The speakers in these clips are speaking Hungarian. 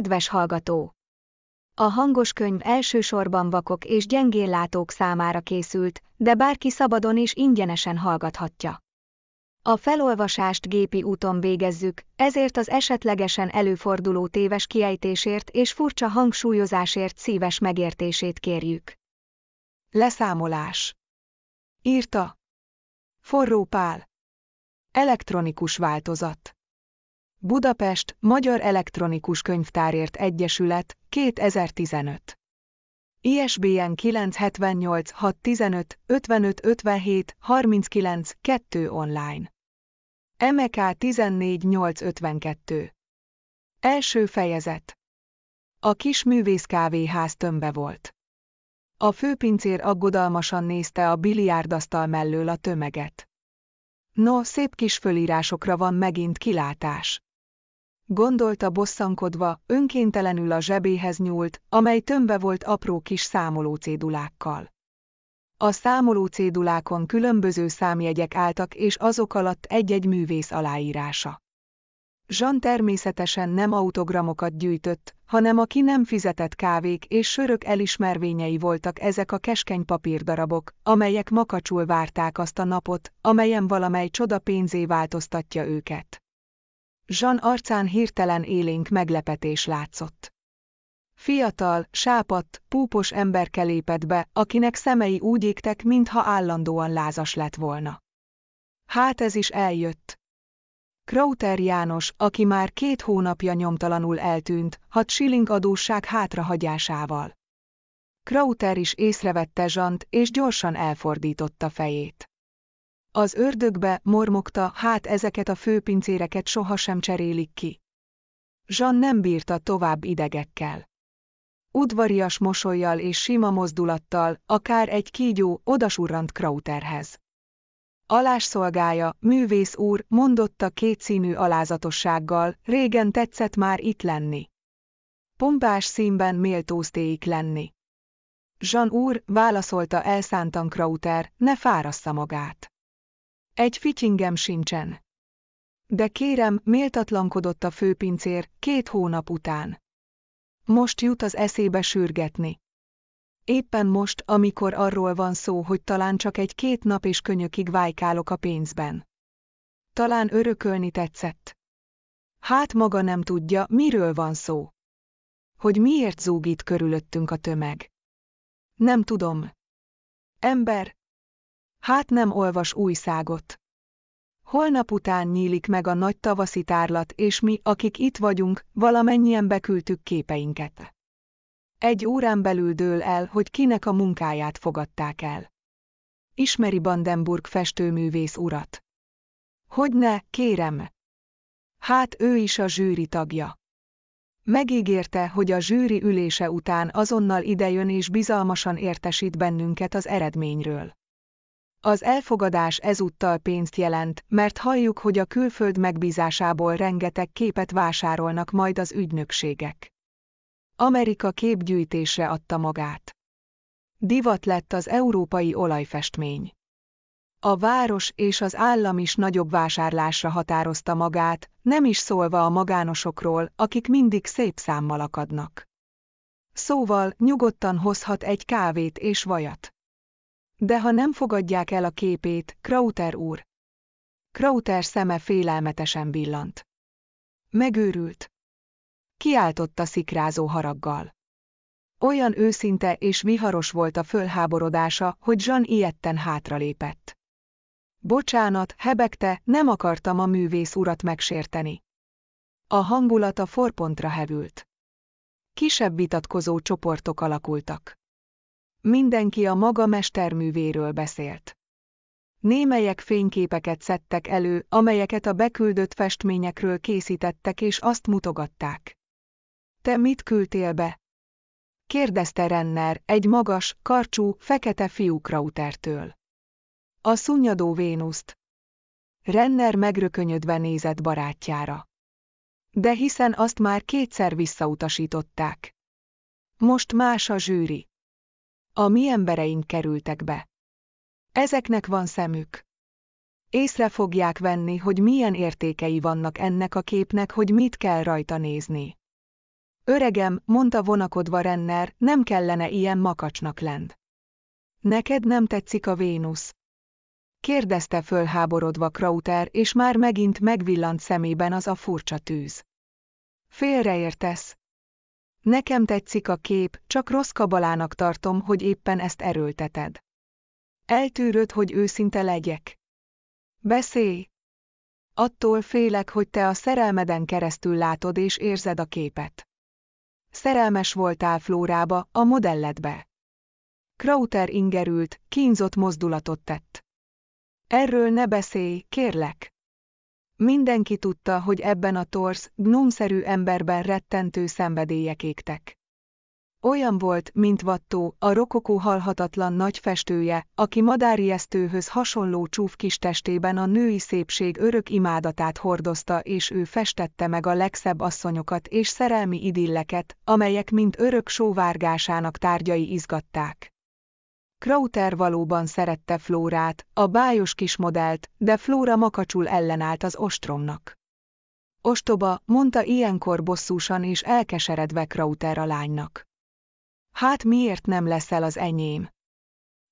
Kedves hallgató! A hangos könyv elsősorban vakok és gyengéllátók számára készült, de bárki szabadon és ingyenesen hallgathatja. A felolvasást gépi úton végezzük, ezért az esetlegesen előforduló téves kiejtésért és furcsa hangsúlyozásért szíves megértését kérjük. Leszámolás. Írta. Forró Pál. Elektronikus változat. Budapest, Magyar Elektronikus Könyvtárért Egyesület, 2015. ISBN 978 615 5557 39 2 online. MK e 14852. Első fejezet. A kis művész kávéház tömbe volt. A főpincér aggodalmasan nézte a biliárdasztal mellől a tömeget. No, szép kis fölírásokra van megint kilátás gondolta bosszankodva, önkéntelenül a zsebéhez nyúlt, amely tömbe volt apró kis számoló cédulákkal. A számoló cédulákon különböző számjegyek álltak és azok alatt egy-egy művész aláírása. Jean természetesen nem autogramokat gyűjtött, hanem a ki nem fizetett kávék és sörök elismervényei voltak ezek a keskeny papírdarabok, amelyek makacsul várták azt a napot, amelyen valamely csoda pénzé változtatja őket. Jean arcán hirtelen élénk meglepetés látszott. Fiatal, sápat, púpos ember kelépett be, akinek szemei úgy égtek, mintha állandóan lázas lett volna. Hát ez is eljött. Krauter János, aki már két hónapja nyomtalanul eltűnt, hat shilling adósság hátrahagyásával. Krauter is észrevette Zsant, és gyorsan elfordította fejét. Az ördögbe, mormogta, hát ezeket a főpincéreket sohasem cserélik ki. Jean nem bírta tovább idegekkel. Udvarias mosolyjal és sima mozdulattal, akár egy kígyó, odasurrant Krauterhez. Alásszolgája, művész úr, mondotta kétszínű alázatossággal, régen tetszett már itt lenni. Pompás színben méltóztéik lenni. Jean úr, válaszolta elszántan Krauter, ne fárassza magát. Egy fityingem sincsen. De kérem, méltatlankodott a főpincér, két hónap után. Most jut az eszébe sürgetni. Éppen most, amikor arról van szó, hogy talán csak egy-két nap és könyökig vájkálok a pénzben. Talán örökölni tetszett. Hát maga nem tudja, miről van szó. Hogy miért zúgít körülöttünk a tömeg. Nem tudom. Ember, Hát nem olvas újságot. Holnap után nyílik meg a nagy tavaszi tárlat, és mi, akik itt vagyunk, valamennyien beküldtük képeinket. Egy órán belül dől el, hogy kinek a munkáját fogadták el. Ismeri Bandenburg festőművész urat. Hogy ne, kérem. Hát ő is a zsűri tagja. Megígérte, hogy a zsűri ülése után azonnal idejön és bizalmasan értesít bennünket az eredményről. Az elfogadás ezúttal pénzt jelent, mert halljuk, hogy a külföld megbízásából rengeteg képet vásárolnak majd az ügynökségek. Amerika képgyűjtésre adta magát. Divat lett az európai olajfestmény. A város és az állam is nagyobb vásárlásra határozta magát, nem is szólva a magánosokról, akik mindig szép számmal akadnak. Szóval nyugodtan hozhat egy kávét és vajat. De ha nem fogadják el a képét, Krauter úr. Krauter szeme félelmetesen billant. Megőrült. Kiáltott a szikrázó haraggal. Olyan őszinte és viharos volt a fölháborodása, hogy Jean ilyetten hátralépett. Bocsánat, hebegte, nem akartam a művész urat megsérteni. A hangulat a forpontra hevült. Kisebb vitatkozó csoportok alakultak. Mindenki a maga mesterművéről beszélt. Némelyek fényképeket szedtek elő, amelyeket a beküldött festményekről készítettek és azt mutogatták. Te mit küldtél be? kérdezte Renner egy magas, karcsú, fekete fiú Krautertől. A szunnyadó Vénuszt. Renner megrökönyödve nézett barátjára. De hiszen azt már kétszer visszautasították. Most más a zsűri. A mi embereink kerültek be. Ezeknek van szemük. Észre fogják venni, hogy milyen értékei vannak ennek a képnek, hogy mit kell rajta nézni. Öregem, mondta vonakodva Renner, nem kellene ilyen makacsnak lend. Neked nem tetszik a Vénusz? Kérdezte fölháborodva Krauter, és már megint megvillant szemében az a furcsa tűz. Félreértesz. Nekem tetszik a kép, csak rossz kabalának tartom, hogy éppen ezt erőlteted. Eltűröd, hogy őszinte legyek. Beszélj! Attól félek, hogy te a szerelmeden keresztül látod és érzed a képet. Szerelmes voltál Flórába, a modelledbe. Krauter ingerült, kínzott mozdulatot tett. Erről ne beszélj, kérlek. Mindenki tudta, hogy ebben a torsz, gnomszerű emberben rettentő szenvedélyek égtek. Olyan volt, mint Vattó, a rokokó halhatatlan nagy festője, aki madáriesztőhöz hasonló csúf kis testében a női szépség örök imádatát hordozta és ő festette meg a legszebb asszonyokat és szerelmi idilleket, amelyek mint örök sóvárgásának tárgyai izgatták. Krauter valóban szerette Flórát, a bájos kismodellt, de Flóra makacsul ellenállt az ostromnak. Ostoba, mondta ilyenkor bosszúsan és elkeseredve Krauter a lánynak. Hát miért nem leszel az enyém?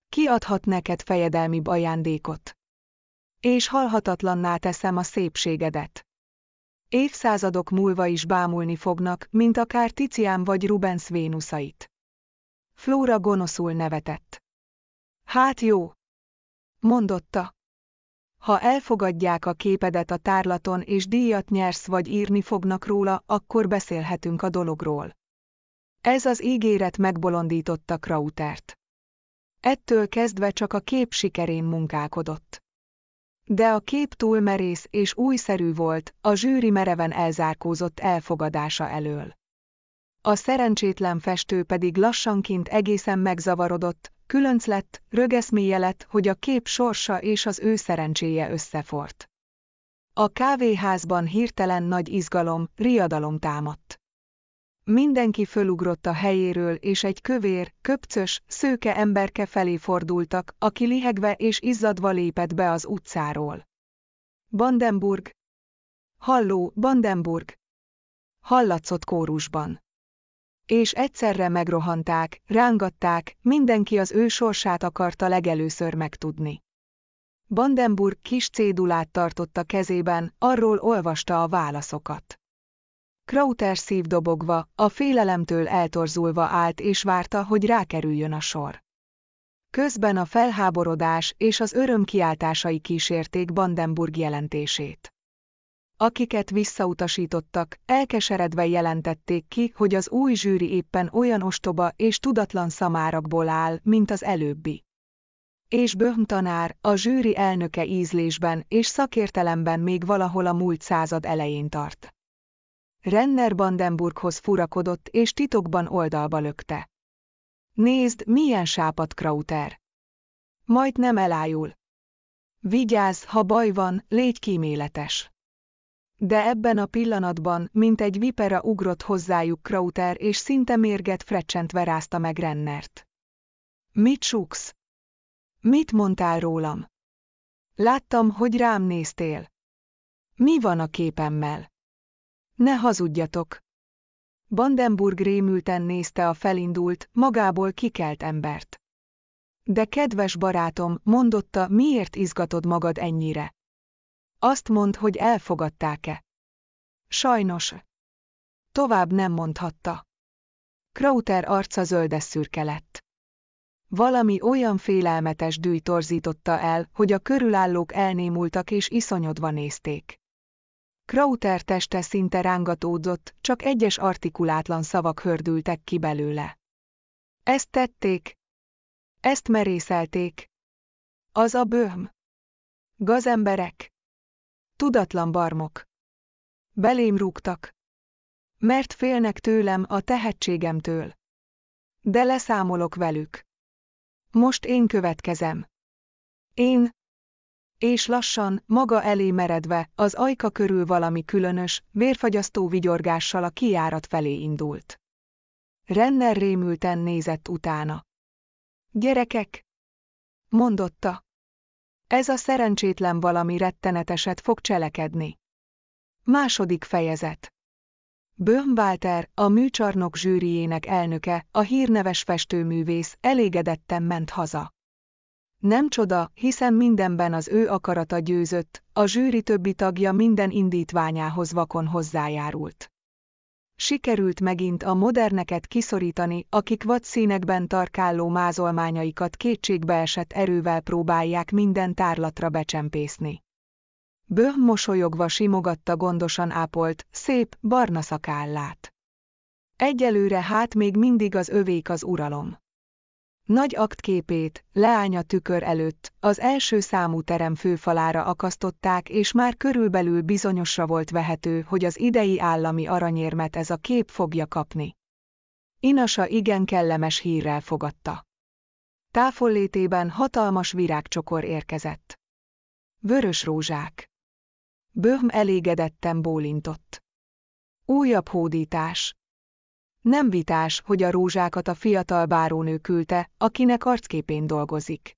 Ki adhat neked fejedelmi ajándékot? És halhatatlanná teszem a szépségedet. Évszázadok múlva is bámulni fognak, mint akár Tizián vagy Rubens Vénuszait. Flóra gonoszul nevetett. Hát jó. Mondotta. Ha elfogadják a képedet a tárlaton és díjat nyersz vagy írni fognak róla, akkor beszélhetünk a dologról. Ez az ígéret megbolondította Krautert. Ettől kezdve csak a kép sikerén munkálkodott. De a kép túl merész és újszerű volt, a zsűri mereven elzárkózott elfogadása elől. A szerencsétlen festő pedig lassanként egészen megzavarodott, különc lett, rögeszméje lett, hogy a kép sorsa és az ő szerencséje összefort. A kávéházban hirtelen nagy izgalom, riadalom támadt. Mindenki fölugrott a helyéről, és egy kövér, köpcös, szőke emberke felé fordultak, aki lihegve és izzadva lépett be az utcáról. Bandenburg! Halló, Bandenburg! Hallatszott kórusban és egyszerre megrohanták, rángatták, mindenki az ő sorsát akarta legelőször megtudni. Bandenburg kis cédulát tartotta kezében, arról olvasta a válaszokat. Krauter szívdobogva, a félelemtől eltorzulva állt és várta, hogy rákerüljön a sor. Közben a felháborodás és az öröm kiáltásai kísérték Bandenburg jelentését akiket visszautasítottak, elkeseredve jelentették ki, hogy az új zsűri éppen olyan ostoba és tudatlan szamárakból áll, mint az előbbi. És Böhm tanár, a zsűri elnöke ízlésben és szakértelemben még valahol a múlt század elején tart. Renner Bandenburghoz furakodott és titokban oldalba lökte. Nézd, milyen sápat Krauter! Majd nem elájul. Vigyázz, ha baj van, légy kíméletes. De ebben a pillanatban, mint egy vipera ugrott hozzájuk Krauter és szinte mérget frecsent verázta meg Rennert. Mit suksz? Mit mondtál rólam? Láttam, hogy rám néztél. Mi van a képemmel? Ne hazudjatok! Bandenburg rémülten nézte a felindult, magából kikelt embert. De kedves barátom, mondotta, miért izgatod magad ennyire? Azt mond, hogy elfogadták-e. Sajnos. Tovább nem mondhatta. Krauter arca zöldes szürke lett. Valami olyan félelmetes dűj torzította el, hogy a körülállók elnémultak és iszonyodva nézték. Krauter teste szinte rángatódzott, csak egyes artikulátlan szavak hördültek ki belőle. Ezt tették. Ezt merészelték. Az a böhm. Gazemberek. Tudatlan barmok. Belém rúgtak. Mert félnek tőlem, a tehetségemtől. De leszámolok velük. Most én következem. Én. És lassan, maga elé meredve, az ajka körül valami különös, vérfagyasztó vigyorgással a kiárat felé indult. Renner rémülten nézett utána. Gyerekek! Mondotta. Ez a szerencsétlen valami retteneteset fog cselekedni. Második fejezet Böhm Walter, a műcsarnok zsűriének elnöke, a hírneves festőművész elégedetten ment haza. Nem csoda, hiszen mindenben az ő akarata győzött, a zsűri többi tagja minden indítványához vakon hozzájárult sikerült megint a moderneket kiszorítani, akik vadszínekben tarkálló mázolmányaikat kétségbeesett erővel próbálják minden tárlatra becsempészni. Böh mosolyogva simogatta gondosan ápolt, szép, barna szakállát. Egyelőre hát még mindig az övék az uralom. Nagy aktképét, leánya tükör előtt, az első számú terem főfalára akasztották és már körülbelül bizonyosra volt vehető, hogy az idei állami aranyérmet ez a kép fogja kapni. Inasa igen kellemes hírrel fogadta. Táfollétében hatalmas virágcsokor érkezett. Vörös rózsák. Böhm elégedetten bólintott. Újabb hódítás, nem vitás, hogy a rózsákat a fiatal bárónő küldte, akinek arcképén dolgozik.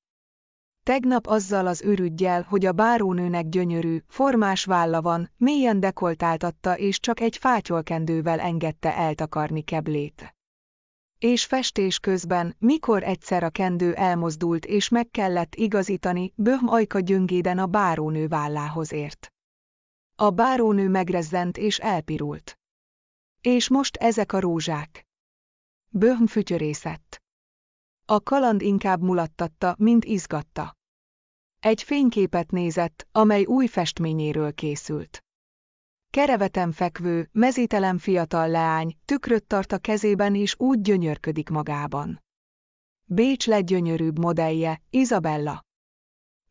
Tegnap azzal az ürügyjel, hogy a bárónőnek gyönyörű, formás válla van, mélyen dekoltáltatta és csak egy fátyolkendővel engedte eltakarni keblét. És festés közben, mikor egyszer a kendő elmozdult és meg kellett igazítani, Böhm ajka gyöngéden a bárónő vállához ért. A bárónő megrezzent és elpirult. És most ezek a rózsák. Böhm fütyörészett. A kaland inkább mulattatta, mint izgatta. Egy fényképet nézett, amely új festményéről készült. Kereveten fekvő, mezítelen fiatal leány tükröt tart a kezében és úgy gyönyörködik magában. Bécs leggyönyörűbb modellje, Izabella.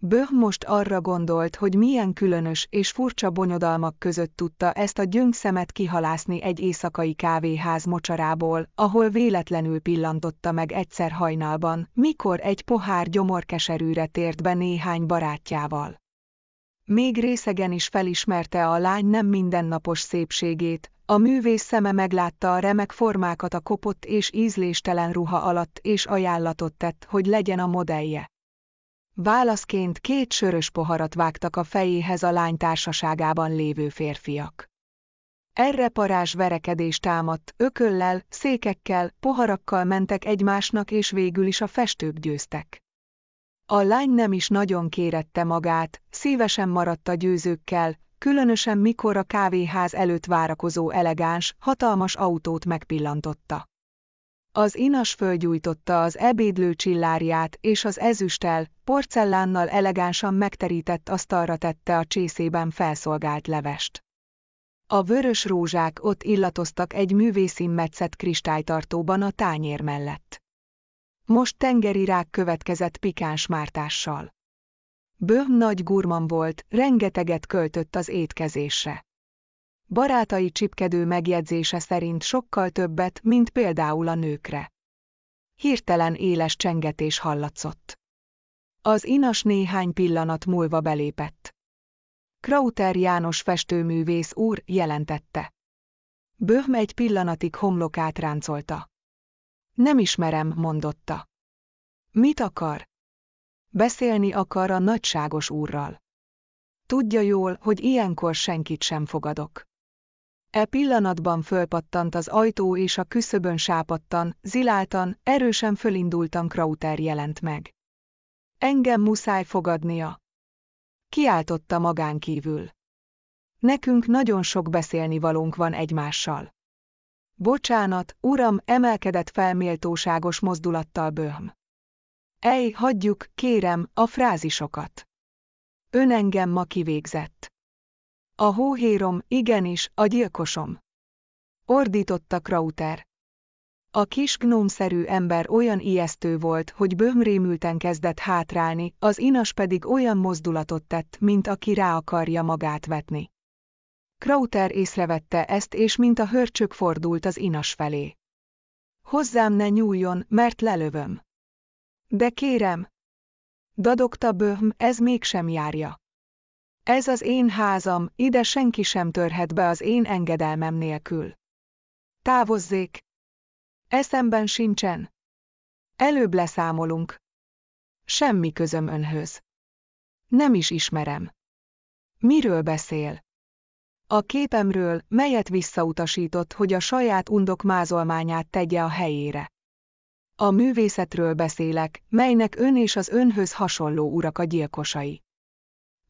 Böh most arra gondolt, hogy milyen különös és furcsa bonyodalmak között tudta ezt a gyöngyszemet kihalászni egy éjszakai kávéház mocsarából, ahol véletlenül pillantotta meg egyszer hajnalban, mikor egy pohár gyomorkeserűre tért be néhány barátjával. Még részegen is felismerte a lány nem mindennapos szépségét, a művész szeme meglátta a remek formákat a kopott és ízléstelen ruha alatt és ajánlatot tett, hogy legyen a modellje. Válaszként két sörös poharat vágtak a fejéhez a lány társaságában lévő férfiak. Erre parázs verekedés támadt, ököllel, székekkel, poharakkal mentek egymásnak és végül is a festők győztek. A lány nem is nagyon kérette magát, szívesen maradt a győzőkkel, különösen mikor a kávéház előtt várakozó elegáns, hatalmas autót megpillantotta. Az inas fölgyújtotta az ebédlő csillárját, és az ezüsttel, porcellánnal elegánsan megterített asztalra tette a csészében felszolgált levest. A vörös rózsák ott illatoztak egy művészin metszett kristálytartóban a tányér mellett. Most tengeri rák következett pikáns mártással. Böhm nagy gurman volt, rengeteget költött az étkezésre barátai csipkedő megjegyzése szerint sokkal többet, mint például a nőkre. Hirtelen éles csengetés hallatszott. Az inas néhány pillanat múlva belépett. Krauter János festőművész úr jelentette. Böhm egy pillanatig homlokát ráncolta. Nem ismerem, mondotta. Mit akar? Beszélni akar a nagyságos úrral. Tudja jól, hogy ilyenkor senkit sem fogadok. E pillanatban fölpattant az ajtó és a küszöbön sápattan, ziláltan, erősen fölindultam Krauter jelent meg. Engem muszáj fogadnia. Kiáltotta magán kívül. Nekünk nagyon sok beszélni valónk van egymással. Bocsánat, uram, emelkedett felméltóságos mozdulattal bőhm. Ej, hagyjuk, kérem, a frázisokat. Ön engem ma kivégzett. A hóhérom, igenis, a gyilkosom. Ordította Krauter. A kis gnómszerű ember olyan ijesztő volt, hogy bőmrémülten kezdett hátrálni, az inas pedig olyan mozdulatot tett, mint aki rá akarja magát vetni. Krauter észrevette ezt, és mint a hörcsök fordult az inas felé. Hozzám ne nyúljon, mert lelövöm. De kérem! Dadogta Böhm, ez mégsem járja. Ez az én házam, ide senki sem törhet be az én engedelmem nélkül. Távozzék! Eszemben sincsen. Előbb leszámolunk. Semmi közöm önhöz. Nem is ismerem. Miről beszél? A képemről, melyet visszautasított, hogy a saját undok mázolmányát tegye a helyére. A művészetről beszélek, melynek ön és az önhöz hasonló urak a gyilkosai.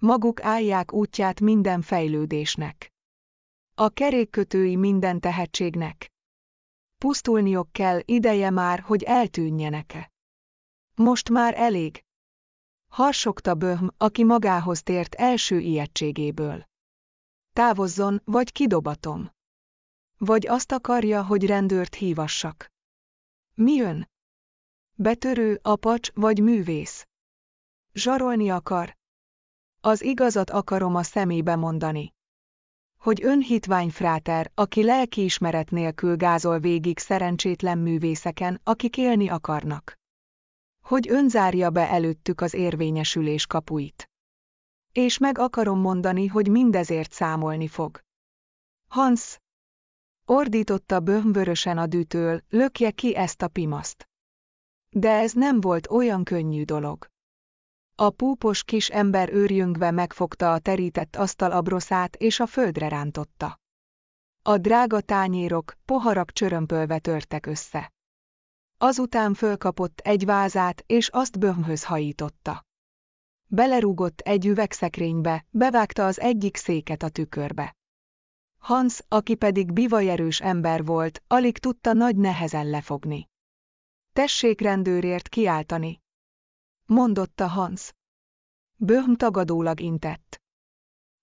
Maguk állják útját minden fejlődésnek. A kerékkötői minden tehetségnek. Pusztulniok kell, ideje már, hogy eltűnjenek -e. Most már elég. Harsogta Böhm, aki magához tért első ijegységéből. Távozzon, vagy kidobatom. Vagy azt akarja, hogy rendőrt hívassak. Mi ön? Betörő, apacs vagy művész? Zsarolni akar, az igazat akarom a szemébe mondani. Hogy ön hitvány fráter, aki lelkiismeret nélkül gázol végig szerencsétlen művészeken, akik élni akarnak. Hogy ön zárja be előttük az érvényesülés kapuit. És meg akarom mondani, hogy mindezért számolni fog. Hans! Ordította bömbörösen a dűtől, lökje ki ezt a pimaszt. De ez nem volt olyan könnyű dolog. A púpos kis ember őrjöngve megfogta a terített asztal abroszát és a földre rántotta. A drága tányérok, poharak csörömpölve törtek össze. Azután fölkapott egy vázát, és azt böhmhöz hajította. Belerúgott egy üvegszekrénybe, bevágta az egyik széket a tükörbe. Hans, aki pedig bivajerős ember volt, alig tudta nagy nehezen lefogni. Tessék rendőrért kiáltani, mondotta Hans. Böhm tagadólag intett.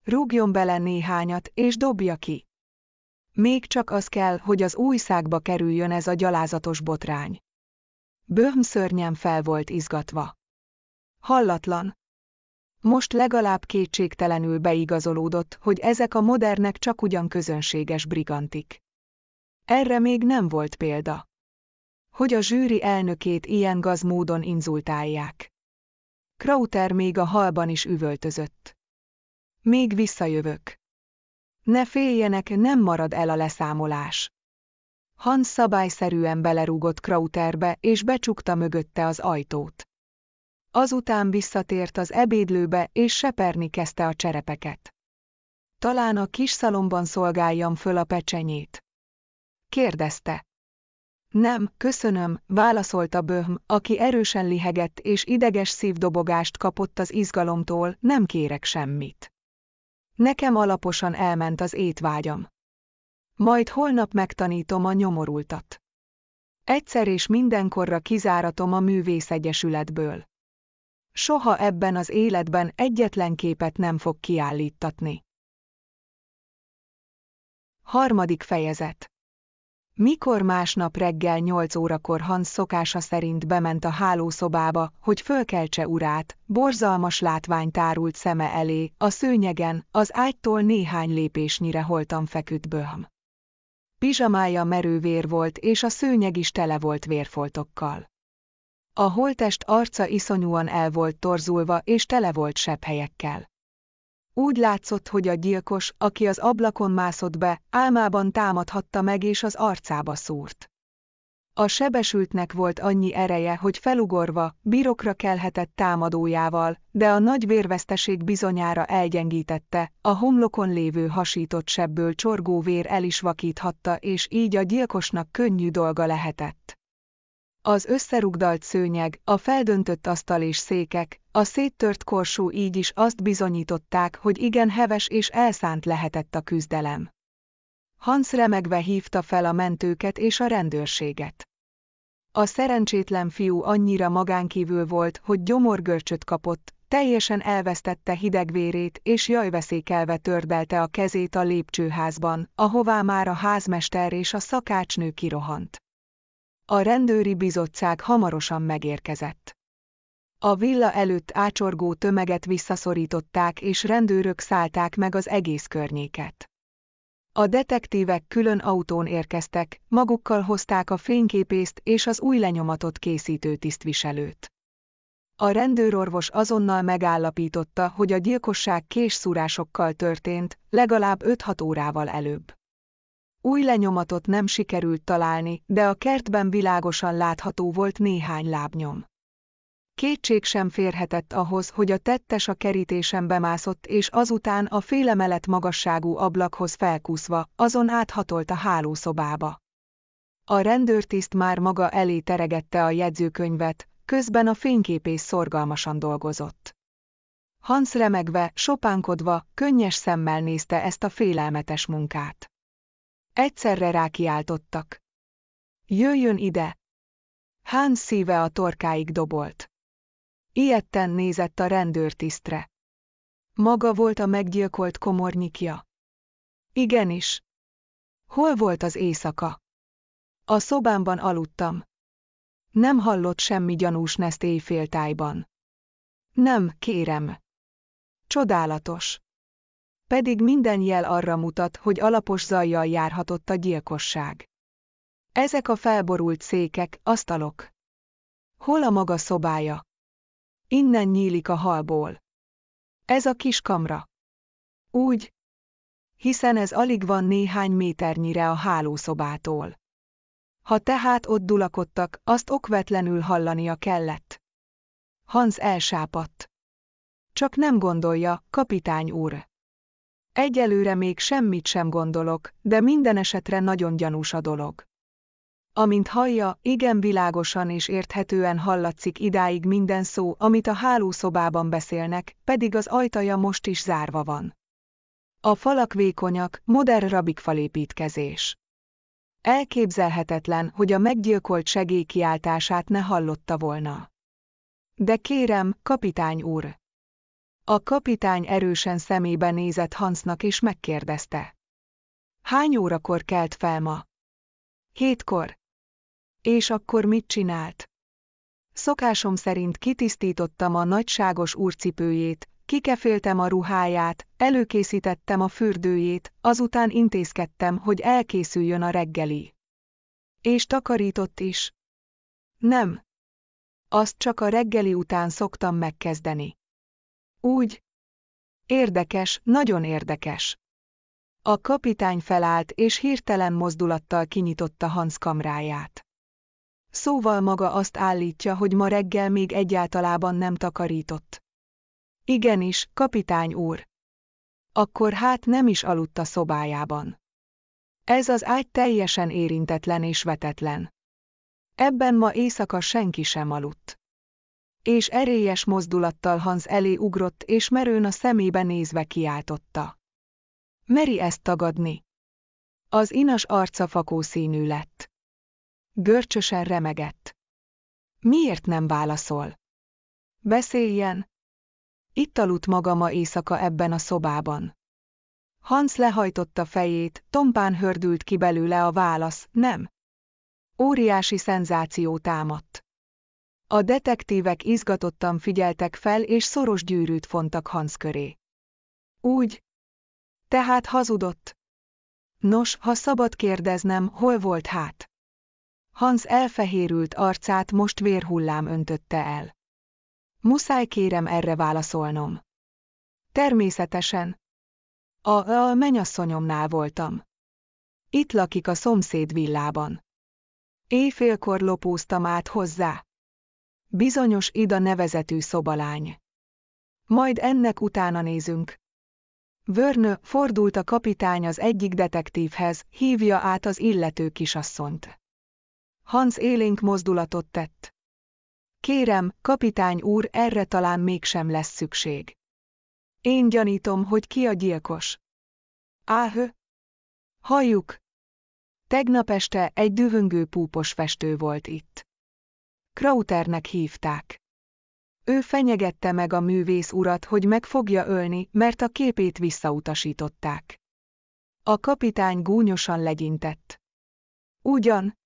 Rúgjon bele néhányat, és dobja ki. Még csak az kell, hogy az újságba kerüljön ez a gyalázatos botrány. Böhm szörnyen fel volt izgatva. Hallatlan. Most legalább kétségtelenül beigazolódott, hogy ezek a modernek csak ugyan közönséges brigantik. Erre még nem volt példa. Hogy a zsűri elnökét ilyen gaz módon inzultálják. Krauter még a halban is üvöltözött. Még visszajövök. Ne féljenek, nem marad el a leszámolás. Hans szabályszerűen belerúgott Krauterbe és becsukta mögötte az ajtót. Azután visszatért az ebédlőbe és seperni kezdte a cserepeket. Talán a kis szalomban szolgáljam föl a pecsenyét. Kérdezte. Nem, köszönöm, válaszolta Böhm, aki erősen lihegett és ideges szívdobogást kapott az izgalomtól, nem kérek semmit. Nekem alaposan elment az étvágyam. Majd holnap megtanítom a nyomorultat. Egyszer és mindenkorra kizáratom a művészegyesületből. Soha ebben az életben egyetlen képet nem fog kiállítatni. Harmadik fejezet mikor másnap reggel 8 órakor Hans szokása szerint bement a hálószobába, hogy fölkeltse urát, borzalmas látvány tárult szeme elé, a szőnyegen, az ágytól néhány lépésnyire holtan feküdt Böhm. Pizsamája merő vér volt, és a szőnyeg is tele volt vérfoltokkal. A holtest arca iszonyúan el volt torzulva és tele volt helyekkel. Úgy látszott, hogy a gyilkos, aki az ablakon mászott be, álmában támadhatta meg és az arcába szúrt. A sebesültnek volt annyi ereje, hogy felugorva, birokra kelhetett támadójával, de a nagy vérveszteség bizonyára elgyengítette, a homlokon lévő hasított sebből csorgó vér el is vakíthatta és így a gyilkosnak könnyű dolga lehetett az összerugdalt szőnyeg, a feldöntött asztal és székek, a széttört korsó így is azt bizonyították, hogy igen heves és elszánt lehetett a küzdelem. Hans remegve hívta fel a mentőket és a rendőrséget. A szerencsétlen fiú annyira magánkívül volt, hogy gyomorgörcsöt kapott, teljesen elvesztette hidegvérét és jajveszékelve tördelte a kezét a lépcsőházban, ahová már a házmester és a szakácsnő kirohant. A rendőri bizottság hamarosan megérkezett. A villa előtt ácsorgó tömeget visszaszorították és rendőrök szállták meg az egész környéket. A detektívek külön autón érkeztek, magukkal hozták a fényképészt és az új lenyomatot készítő tisztviselőt. A rendőrorvos azonnal megállapította, hogy a gyilkosság késszúrásokkal történt, legalább 5-6 órával előbb. Új lenyomatot nem sikerült találni, de a kertben világosan látható volt néhány lábnyom. Kétség sem férhetett ahhoz, hogy a tettes a kerítésen bemászott, és azután a félemelet magasságú ablakhoz felkúszva, azon áthatolt a hálószobába. A rendőrtiszt már maga elé teregette a jegyzőkönyvet, közben a fényképész szorgalmasan dolgozott. Hans remegve, sopánkodva, könnyes szemmel nézte ezt a félelmetes munkát. Egyszerre rákiáltottak. Jöjjön ide! Hán szíve a torkáig dobolt. Ilyetten nézett a rendőrtisztre. Maga volt a meggyilkolt komornyikja. Igenis. Hol volt az éjszaka? A szobámban aludtam. Nem hallott semmi gyanús neszt éjféltájban. Nem, kérem. Csodálatos pedig minden jel arra mutat, hogy alapos zajjal járhatott a gyilkosság. Ezek a felborult székek, asztalok. Hol a maga szobája? Innen nyílik a halból. Ez a kis kamra. Úgy, hiszen ez alig van néhány méternyire a hálószobától. Ha tehát ott dulakodtak, azt okvetlenül hallania kellett. Hans elsápadt. Csak nem gondolja, kapitány úr. Egyelőre még semmit sem gondolok, de minden esetre nagyon gyanús a dolog. Amint hallja, igen világosan és érthetően hallatszik idáig minden szó, amit a hálószobában beszélnek, pedig az ajtaja most is zárva van. A falak vékonyak, modern rabikfalépítkezés. Elképzelhetetlen, hogy a meggyilkolt segélykiáltását ne hallotta volna. De kérem, kapitány úr, a kapitány erősen szemébe nézett Hansnak és megkérdezte. Hány órakor kelt fel ma? Hétkor. És akkor mit csinált? Szokásom szerint kitisztítottam a nagyságos úrcipőjét, kikeféltem a ruháját, előkészítettem a fürdőjét, azután intézkedtem, hogy elkészüljön a reggeli. És takarított is? Nem. Azt csak a reggeli után szoktam megkezdeni. Úgy. Érdekes, nagyon érdekes. A kapitány felállt és hirtelen mozdulattal kinyitotta Hans kamráját. Szóval maga azt állítja, hogy ma reggel még egyáltalában nem takarított. Igenis, kapitány úr. Akkor hát nem is aludt a szobájában. Ez az ágy teljesen érintetlen és vetetlen. Ebben ma éjszaka senki sem aludt és erélyes mozdulattal Hans elé ugrott, és merőn a szemébe nézve kiáltotta. Meri ezt tagadni? Az inas arca színű lett. Görcsösen remegett. Miért nem válaszol? Beszéljen. Itt aludt maga ma éjszaka ebben a szobában. Hans lehajtotta fejét, tompán hördült ki belőle a válasz, nem. Óriási szenzáció támadt. A detektívek izgatottan figyeltek fel és szoros gyűrűt fontak Hans köré. Úgy? Tehát hazudott. Nos, ha szabad kérdeznem, hol volt hát? Hans elfehérült arcát most vérhullám öntötte el. Muszáj kérem erre válaszolnom. Természetesen. A, a menyasszonyomnál voltam. Itt lakik a szomszéd villában. Éjfélkor lopóztam át hozzá. Bizonyos Ida nevezetű szobalány. Majd ennek utána nézünk. Vörnö fordult a kapitány az egyik detektívhez, hívja át az illető kisasszont. Hans élénk mozdulatot tett. Kérem, kapitány úr, erre talán mégsem lesz szükség. Én gyanítom, hogy ki a gyilkos. Áhö? Halljuk. Tegnap este egy dühöngő púpos festő volt itt. Krauternek hívták. Ő fenyegette meg a művész urat, hogy meg fogja ölni, mert a képét visszautasították. A kapitány gúnyosan legyintett. Ugyan?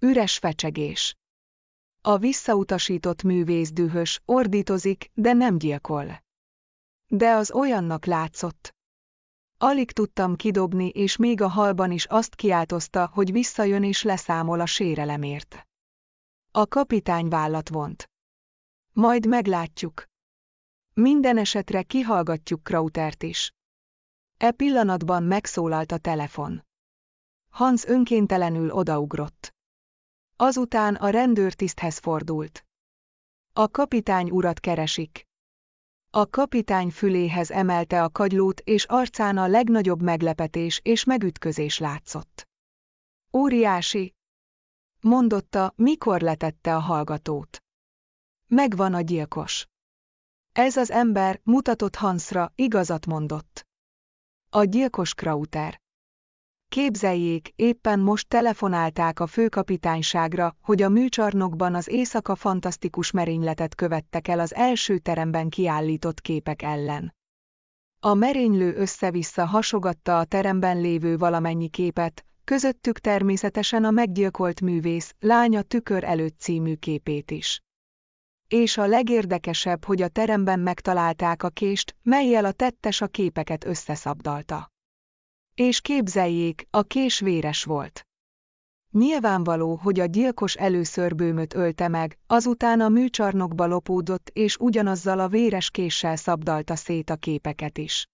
Üres fecsegés. A visszautasított művész dühös, ordítozik, de nem gyilkol. De az olyannak látszott. Alig tudtam kidobni, és még a halban is azt kiáltozta, hogy visszajön és leszámol a sérelemért. A kapitány vállat vont. Majd meglátjuk. Minden esetre kihallgatjuk Krautert is. E pillanatban megszólalt a telefon. Hans önkéntelenül odaugrott. Azután a rendőrtiszthez fordult. A kapitány urat keresik. A kapitány füléhez emelte a kagylót, és arcán a legnagyobb meglepetés és megütközés látszott. Óriási, mondotta, mikor letette a hallgatót. Megvan a gyilkos. Ez az ember mutatott Hansra, igazat mondott. A gyilkos Krauter. Képzeljék, éppen most telefonálták a főkapitányságra, hogy a műcsarnokban az éjszaka fantasztikus merényletet követtek el az első teremben kiállított képek ellen. A merénylő össze-vissza hasogatta a teremben lévő valamennyi képet, közöttük természetesen a meggyilkolt művész, Lánya tükör előtt című képét is. És a legérdekesebb, hogy a teremben megtalálták a kést, melyel a tettes a képeket összeszabdalta. És képzeljék, a kés véres volt. Nyilvánvaló, hogy a gyilkos először bőmöt ölte meg, azután a műcsarnokba lopódott és ugyanazzal a véres késsel szabdalta szét a képeket is.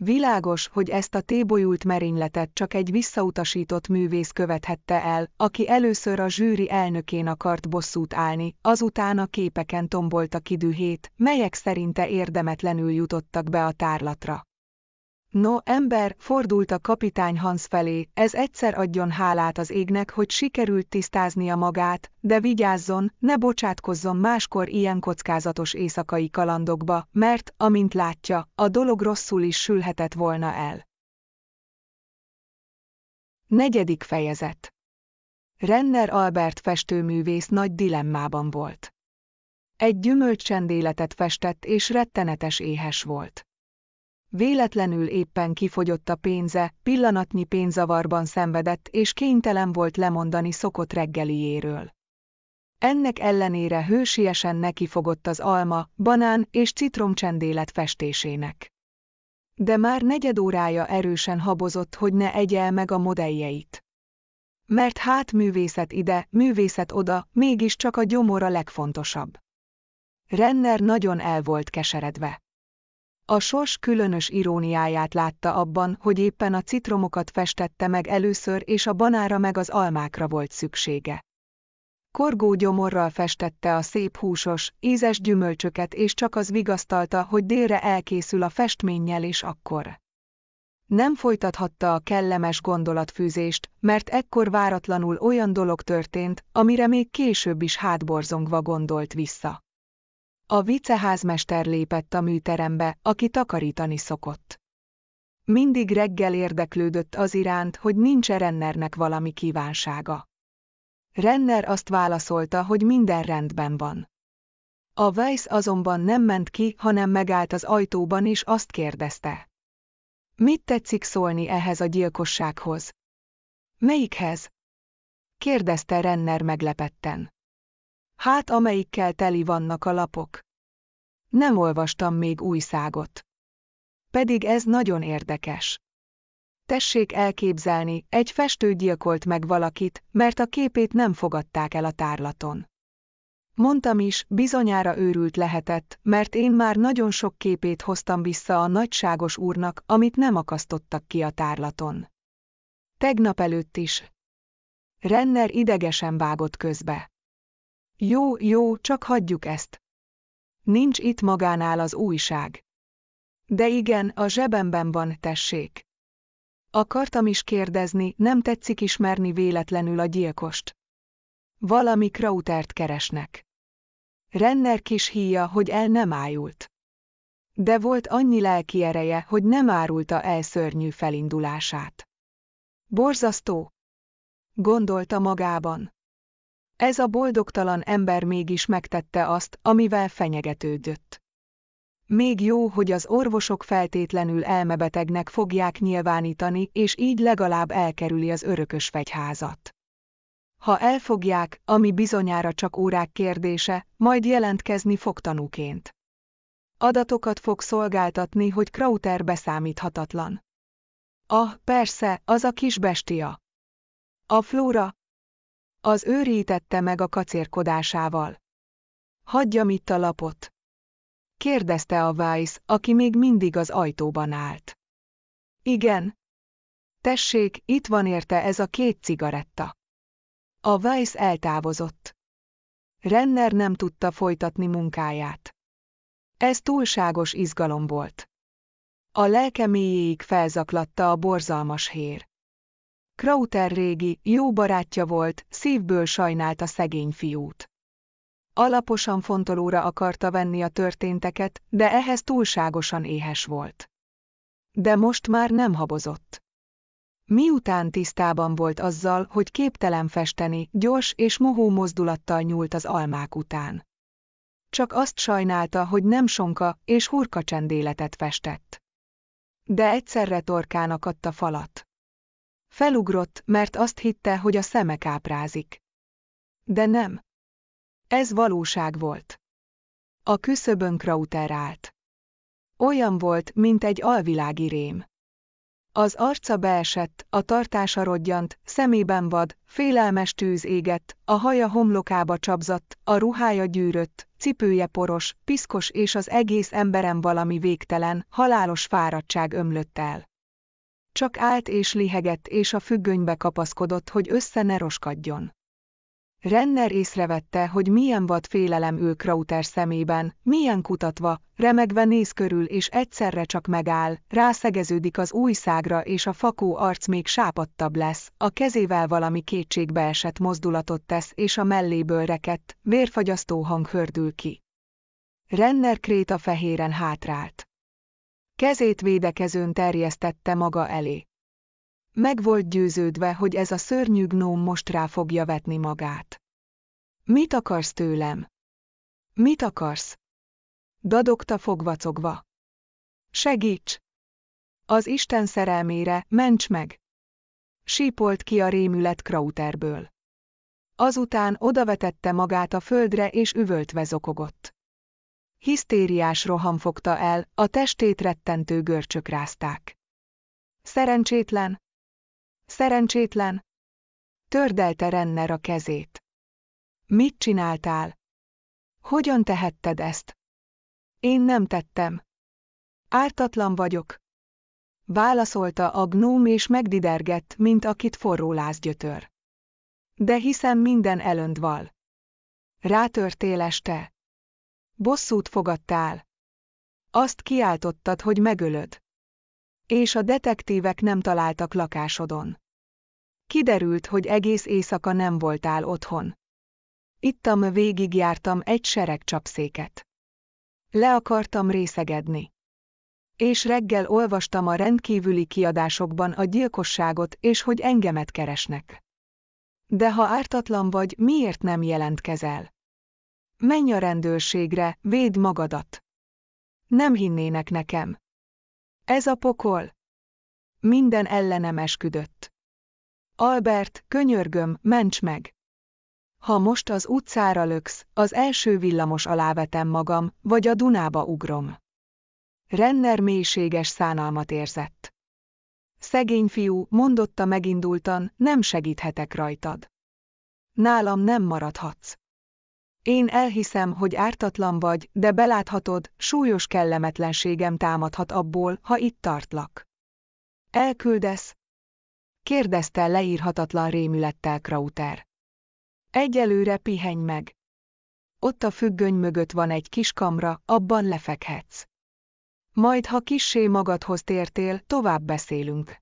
Világos, hogy ezt a tébolyult merényletet csak egy visszautasított művész követhette el, aki először a zsűri elnökén akart bosszút állni, azután a képeken tombolt a kidühét, melyek szerinte érdemetlenül jutottak be a tárlatra. No, ember, fordult a kapitány Hans felé, ez egyszer adjon hálát az égnek, hogy sikerült tisztáznia magát, de vigyázzon, ne bocsátkozzon máskor ilyen kockázatos éjszakai kalandokba, mert, amint látja, a dolog rosszul is sülhetett volna el. Negyedik fejezet Renner Albert festőművész nagy dilemmában volt. Egy gyümölcsendéletet festett és rettenetes éhes volt. Véletlenül éppen kifogyott a pénze, pillanatnyi pénzavarban szenvedett, és kénytelen volt lemondani szokott reggelijéről. Ennek ellenére hősiesen nekifogott az alma, banán és citromcsendélet festésének. De már negyed órája erősen habozott, hogy ne egyel meg a modelljeit. Mert hát művészet ide, művészet oda, mégiscsak a gyomor a legfontosabb. Renner nagyon el volt keseredve. A sors különös iróniáját látta abban, hogy éppen a citromokat festette meg először és a banára meg az almákra volt szüksége. Korgó gyomorral festette a szép húsos, ízes gyümölcsöket és csak az vigasztalta, hogy délre elkészül a festménnyel és akkor. Nem folytathatta a kellemes gondolatfűzést, mert ekkor váratlanul olyan dolog történt, amire még később is hátborzongva gondolt vissza. A viceházmester lépett a műterembe, aki takarítani szokott. Mindig reggel érdeklődött az iránt, hogy nincs -e Rennernek valami kívánsága. Renner azt válaszolta, hogy minden rendben van. A Weiss azonban nem ment ki, hanem megállt az ajtóban és azt kérdezte. Mit tetszik szólni ehhez a gyilkossághoz? Melyikhez? kérdezte Renner meglepetten. Hát amelyikkel teli vannak a lapok. Nem olvastam még újságot. Pedig ez nagyon érdekes. Tessék elképzelni, egy festő gyilkolt meg valakit, mert a képét nem fogadták el a tárlaton. Mondtam is, bizonyára őrült lehetett, mert én már nagyon sok képét hoztam vissza a nagyságos úrnak, amit nem akasztottak ki a tárlaton. Tegnap előtt is. Renner idegesen vágott közbe. Jó, jó, csak hagyjuk ezt. Nincs itt magánál az újság. De igen, a zsebemben van, tessék. Akartam is kérdezni, nem tetszik ismerni véletlenül a gyilkost. Valami Krautert keresnek. Renner kis híja, hogy el nem ájult. De volt annyi lelki ereje, hogy nem árulta el szörnyű felindulását. Borzasztó! Gondolta magában. Ez a boldogtalan ember mégis megtette azt, amivel fenyegetődött. Még jó, hogy az orvosok feltétlenül elmebetegnek fogják nyilvánítani, és így legalább elkerüli az örökös fegyházat. Ha elfogják, ami bizonyára csak órák kérdése, majd jelentkezni fog tanúként. Adatokat fog szolgáltatni, hogy Krauter beszámíthatatlan. Ah, persze, az a kis bestia. A Flóra, az őrítette meg a kacérkodásával. Hagyja itt a lapot. Kérdezte a Weiss, aki még mindig az ajtóban állt. Igen. Tessék, itt van érte ez a két cigaretta. A Weiss eltávozott. Renner nem tudta folytatni munkáját. Ez túlságos izgalom volt. A lelke mélyéig felzaklatta a borzalmas hér. Krauter régi, jó barátja volt, szívből sajnálta szegény fiút. Alaposan fontolóra akarta venni a történteket, de ehhez túlságosan éhes volt. De most már nem habozott. Miután tisztában volt azzal, hogy képtelen festeni, gyors és mohó mozdulattal nyúlt az almák után. Csak azt sajnálta, hogy nem sonka és hurkacsendéletet festett. De egyszerre torkán akadt a falat. Felugrott, mert azt hitte, hogy a szeme káprázik. De nem. Ez valóság volt. A küszöbön Krauter állt. Olyan volt, mint egy alvilági rém. Az arca beesett, a tartása rodjant, szemében vad, félelmes tűz égett, a haja homlokába csapzott, a ruhája gyűrött, cipője poros, piszkos és az egész emberem valami végtelen, halálos fáradtság ömlött el. Csak állt és lihegett, és a függönybe kapaszkodott, hogy össze ne roskadjon. Renner észrevette, hogy milyen vad félelem ül Krauter szemében, milyen kutatva, remegve néz körül és egyszerre csak megáll, rászegeződik az szágra és a fakó arc még sápadtabb lesz, a kezével valami kétségbe esett mozdulatot tesz és a melléből rekett, vérfagyasztó hang hördül ki. Renner kréta fehéren hátrált. Kezét védekezőn terjesztette maga elé. Meg volt győződve, hogy ez a szörnyű gnóm most rá fogja vetni magát. Mit akarsz tőlem? Mit akarsz? Dadogta fogvacogva. Segíts! Az Isten szerelmére, ments meg! Sípolt ki a rémület Krauterből. Azután odavetette magát a földre és üvöltve zokogott hisztériás roham fogta el, a testét rettentő görcsök rázták. Szerencsétlen! Szerencsétlen! Tördelte Renner a kezét. Mit csináltál? Hogyan tehetted ezt? Én nem tettem. Ártatlan vagyok. Válaszolta a gnóm és megdidergett, mint akit forró láz gyötör. De hiszem minden elönd val. Rátörtél este. Bosszút fogadtál. Azt kiáltottad, hogy megölöd. És a detektívek nem találtak lakásodon. Kiderült, hogy egész éjszaka nem voltál otthon. Ittam végigjártam egy sereg csapszéket. Le akartam részegedni. És reggel olvastam a rendkívüli kiadásokban a gyilkosságot és hogy engemet keresnek. De ha ártatlan vagy, miért nem jelentkezel? Menj a rendőrségre, védd magadat. Nem hinnének nekem. Ez a pokol. Minden ellenem esküdött. Albert, könyörgöm, ments meg! Ha most az utcára löksz, az első villamos alá vetem magam, vagy a Dunába ugrom. Renner mélységes szánalmat érzett. Szegény fiú, mondotta megindultan, nem segíthetek rajtad. Nálam nem maradhatsz. Én elhiszem, hogy ártatlan vagy, de beláthatod, súlyos kellemetlenségem támadhat abból, ha itt tartlak. Elküldesz? Kérdezte leírhatatlan rémülettel Krauter. Egyelőre pihenj meg. Ott a függöny mögött van egy kis kamra, abban lefekhetsz. Majd ha kissé magadhoz tértél, tovább beszélünk.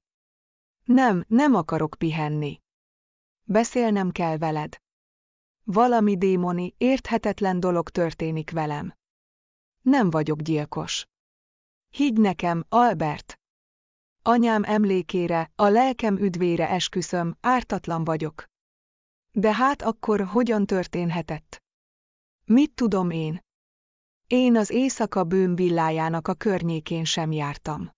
Nem, nem akarok pihenni. Beszélnem kell veled. Valami démoni, érthetetlen dolog történik velem. Nem vagyok gyilkos. Higgy nekem, Albert! Anyám emlékére, a lelkem üdvére esküszöm, ártatlan vagyok. De hát akkor hogyan történhetett? Mit tudom én? Én az éjszaka villájának a környékén sem jártam.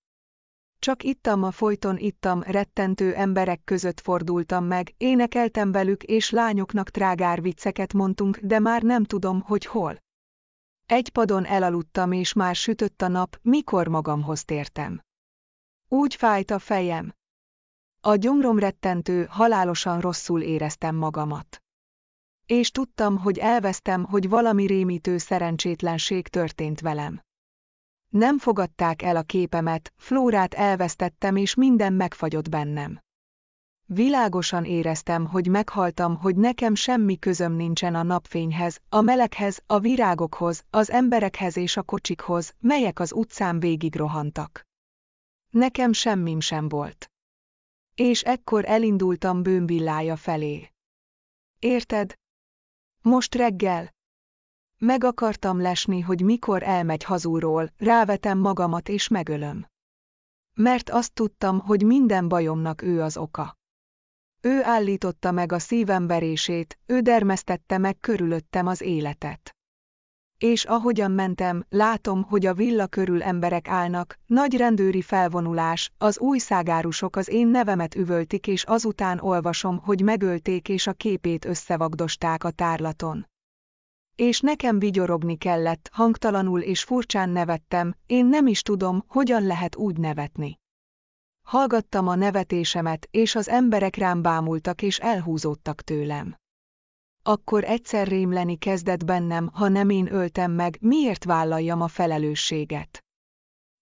Csak ittam a folyton ittam, rettentő emberek között fordultam meg, énekeltem velük és lányoknak trágár vicceket mondtunk, de már nem tudom, hogy hol. Egy padon elaludtam és már sütött a nap, mikor magamhoz tértem. Úgy fájt a fejem. A gyomrom rettentő, halálosan rosszul éreztem magamat. És tudtam, hogy elvesztem, hogy valami rémítő szerencsétlenség történt velem. Nem fogadták el a képemet, Flórát elvesztettem és minden megfagyott bennem. Világosan éreztem, hogy meghaltam, hogy nekem semmi közöm nincsen a napfényhez, a meleghez, a virágokhoz, az emberekhez és a kocsikhoz, melyek az utcán végig rohantak. Nekem semmim sem volt. És ekkor elindultam bőmbillája felé. Érted? Most reggel, meg akartam lesni, hogy mikor elmegy hazúról, rávetem magamat és megölöm. Mert azt tudtam, hogy minden bajomnak ő az oka. Ő állította meg a szívemberését, ő dermesztette meg körülöttem az életet. És ahogyan mentem, látom, hogy a villa körül emberek állnak, nagy rendőri felvonulás, az szágárusok az én nevemet üvöltik és azután olvasom, hogy megölték és a képét összevagdosták a tárlaton és nekem vigyorogni kellett, hangtalanul és furcsán nevettem, én nem is tudom, hogyan lehet úgy nevetni. Hallgattam a nevetésemet, és az emberek rám bámultak és elhúzódtak tőlem. Akkor egyszer rémleni kezdett bennem, ha nem én öltem meg, miért vállaljam a felelősséget.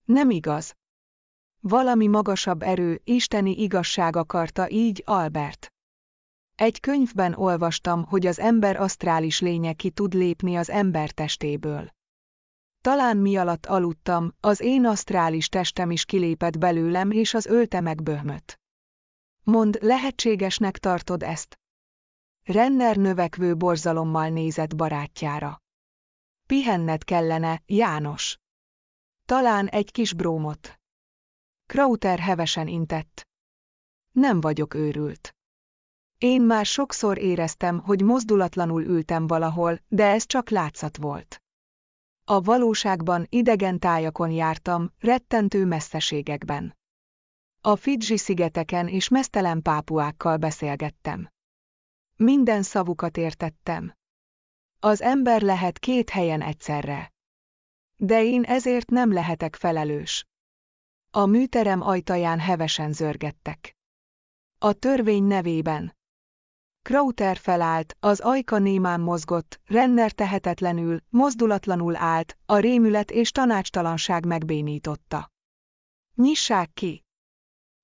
Nem igaz. Valami magasabb erő, isteni igazság akarta így Albert. Egy könyvben olvastam, hogy az ember asztrális lénye ki tud lépni az ember testéből. Talán mi alatt aludtam, az én asztrális testem is kilépett belőlem és az meg böhmött. Mond, lehetségesnek tartod ezt? Renner növekvő borzalommal nézett barátjára. Pihenned kellene, János. Talán egy kis brómot. Krauter hevesen intett. Nem vagyok őrült. Én már sokszor éreztem, hogy mozdulatlanul ültem valahol, de ez csak látszat volt. A valóságban idegen tájakon jártam, rettentő messzeségekben. A Fidzsi-szigeteken és mesztelen pápuákkal beszélgettem. Minden szavukat értettem. Az ember lehet két helyen egyszerre. De én ezért nem lehetek felelős. A műterem ajtaján hevesen zörgettek. A törvény nevében. Krauter felállt, az ajka némán mozgott, Renner tehetetlenül, mozdulatlanul állt, a rémület és tanácstalanság megbénította. Nyissák ki!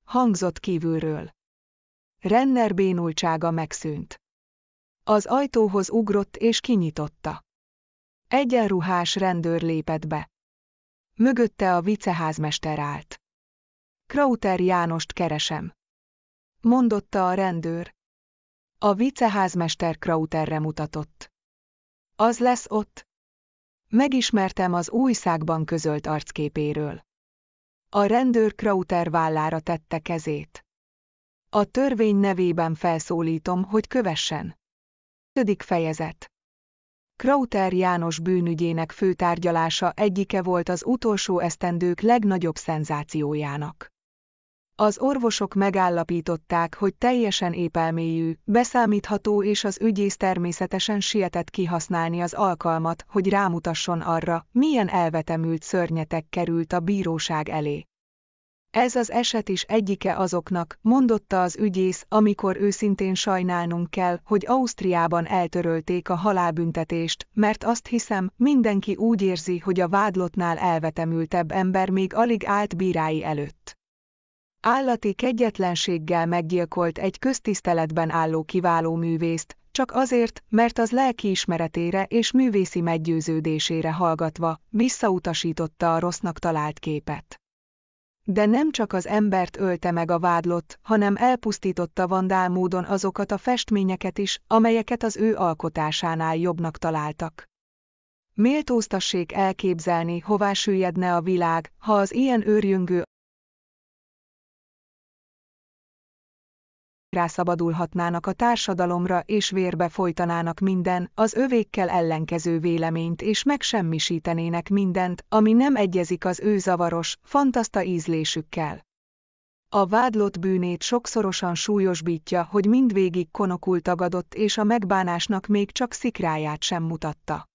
Hangzott kívülről. Renner bénultsága megszűnt. Az ajtóhoz ugrott és kinyitotta. Egyenruhás rendőr lépett be. Mögötte a viceházmester állt. Krauter Jánost keresem. Mondotta a rendőr, a viceházmester Krauterre mutatott. Az lesz ott. Megismertem az újságban közölt arcképéről. A rendőr Krauter vállára tette kezét. A törvény nevében felszólítom, hogy kövessen. 5. fejezet Krauter János bűnügyének főtárgyalása egyike volt az utolsó esztendők legnagyobb szenzációjának. Az orvosok megállapították, hogy teljesen épelméjű, beszámítható és az ügyész természetesen sietett kihasználni az alkalmat, hogy rámutasson arra, milyen elvetemült szörnyetek került a bíróság elé. Ez az eset is egyike azoknak, mondotta az ügyész, amikor őszintén sajnálnunk kell, hogy Ausztriában eltörölték a halálbüntetést, mert azt hiszem, mindenki úgy érzi, hogy a vádlottnál elvetemültebb ember még alig állt bírái előtt állati kegyetlenséggel meggyilkolt egy köztiszteletben álló kiváló művészt, csak azért, mert az ismeretére és művészi meggyőződésére hallgatva visszautasította a rossznak talált képet. De nem csak az embert ölte meg a vádlott, hanem elpusztította vandál módon azokat a festményeket is, amelyeket az ő alkotásánál jobbnak találtak. Méltóztassék elképzelni, hová süllyedne a világ, ha az ilyen őrjöngő rászabadulhatnának a társadalomra és vérbe folytanának minden, az övékkel ellenkező véleményt és megsemmisítenének mindent, ami nem egyezik az ő zavaros, fantaszta ízlésükkel. A vádlott bűnét sokszorosan súlyosbítja, hogy mindvégig konokul tagadott és a megbánásnak még csak szikráját sem mutatta.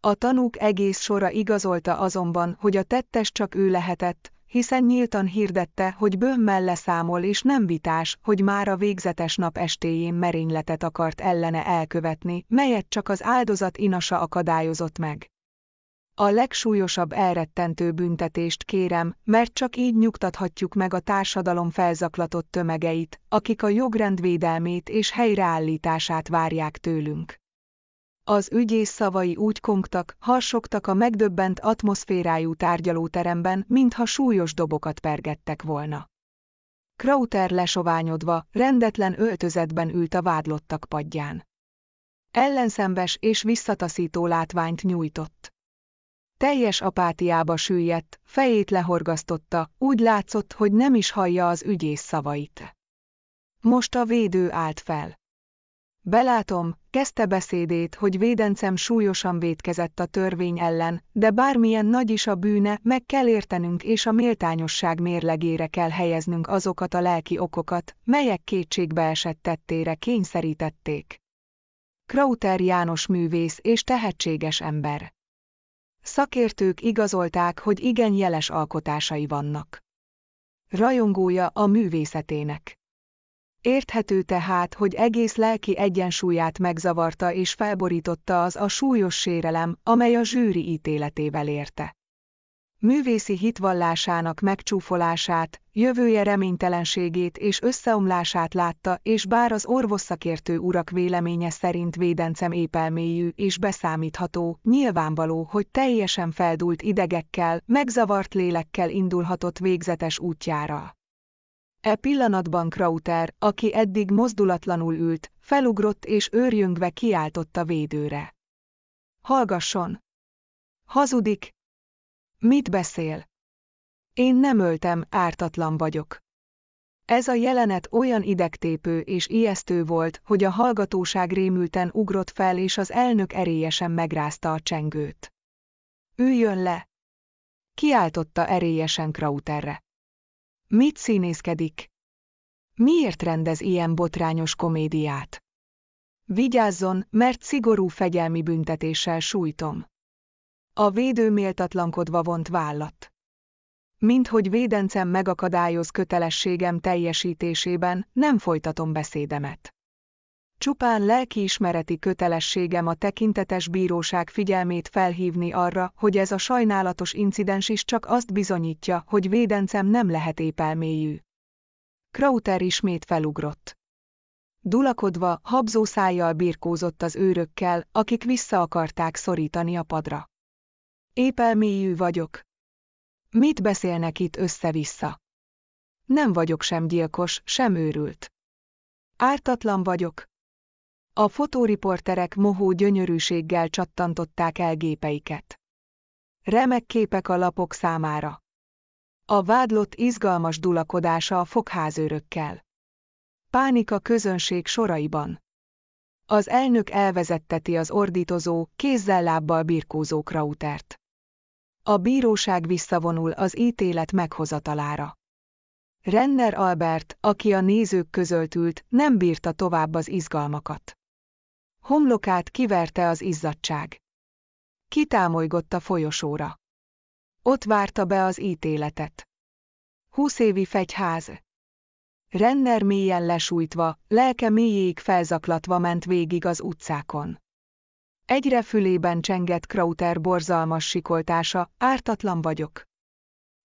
A tanúk egész sora igazolta azonban, hogy a tettes csak ő lehetett, hiszen nyíltan hirdette, hogy Böhmmel leszámol és nem vitás, hogy már a végzetes nap estéjén merényletet akart ellene elkövetni, melyet csak az áldozat inasa akadályozott meg. A legsúlyosabb elrettentő büntetést kérem, mert csak így nyugtathatjuk meg a társadalom felzaklatott tömegeit, akik a jogrend védelmét és helyreállítását várják tőlünk. Az ügyész szavai úgy kongtak, harsogtak a megdöbbent atmoszférájú tárgyalóteremben, mintha súlyos dobokat pergettek volna. Krauter lesoványodva, rendetlen öltözetben ült a vádlottak padján. Ellenszembes és visszataszító látványt nyújtott. Teljes apátiába süllyedt, fejét lehorgasztotta, úgy látszott, hogy nem is hallja az ügyész szavait. Most a védő állt fel. Belátom, kezdte beszédét, hogy védencem súlyosan védkezett a törvény ellen, de bármilyen nagy is a bűne, meg kell értenünk és a méltányosság mérlegére kell helyeznünk azokat a lelki okokat, melyek tettére kényszerítették. Krauter János művész és tehetséges ember. Szakértők igazolták, hogy igen jeles alkotásai vannak. Rajongója a művészetének. Érthető tehát, hogy egész lelki egyensúlyát megzavarta és felborította az a súlyos sérelem, amely a zsűri ítéletével érte. Művészi hitvallásának megcsúfolását, jövője reménytelenségét és összeomlását látta, és bár az orvosszakértő urak véleménye szerint védencem épelméjű és beszámítható, nyilvánvaló, hogy teljesen feldult idegekkel, megzavart lélekkel indulhatott végzetes útjára. E pillanatban Krauter, aki eddig mozdulatlanul ült, felugrott és őrjöngve kiáltotta védőre. Hallgasson! Hazudik! Mit beszél? Én nem öltem, ártatlan vagyok. Ez a jelenet olyan idegtépő és ijesztő volt, hogy a hallgatóság rémülten ugrott fel és az elnök erélyesen megrázta a csengőt. Üljön le! Kiáltotta erélyesen Krauterre. Mit színészkedik? Miért rendez ilyen botrányos komédiát? Vigyázzon, mert szigorú fegyelmi büntetéssel sújtom. A védő méltatlankodva vont vállat. Minthogy védencem megakadályoz kötelességem teljesítésében, nem folytatom beszédemet. Csupán lelkiismereti kötelességem a tekintetes bíróság figyelmét felhívni arra, hogy ez a sajnálatos incidens is csak azt bizonyítja, hogy védencem nem lehet épelméjű. Krauter ismét felugrott. Dulakodva, habzó szájjal birkózott az őrökkel, akik vissza akarták szorítani a padra. Épelméjű vagyok. Mit beszélnek itt össze-vissza? Nem vagyok sem gyilkos, sem őrült. Ártatlan vagyok, a fotóriporterek mohó gyönyörűséggel csattantották el gépeiket. Remek képek a lapok számára. A vádlott izgalmas dulakodása a fogházőrökkel. Pánik a közönség soraiban. Az elnök elvezetteti az ordítozó, kézzel-lábbal birkózó krautert. A bíróság visszavonul az ítélet meghozatalára. Renner Albert, aki a nézők között ült, nem bírta tovább az izgalmakat. Homlokát kiverte az izzadság. Kitámolygott a folyosóra. Ott várta be az ítéletet. Húsz évi fegyház. Renner mélyen lesújtva, lelke mélyéig felzaklatva ment végig az utcákon. Egyre fülében csengett Krauter borzalmas sikoltása, ártatlan vagyok.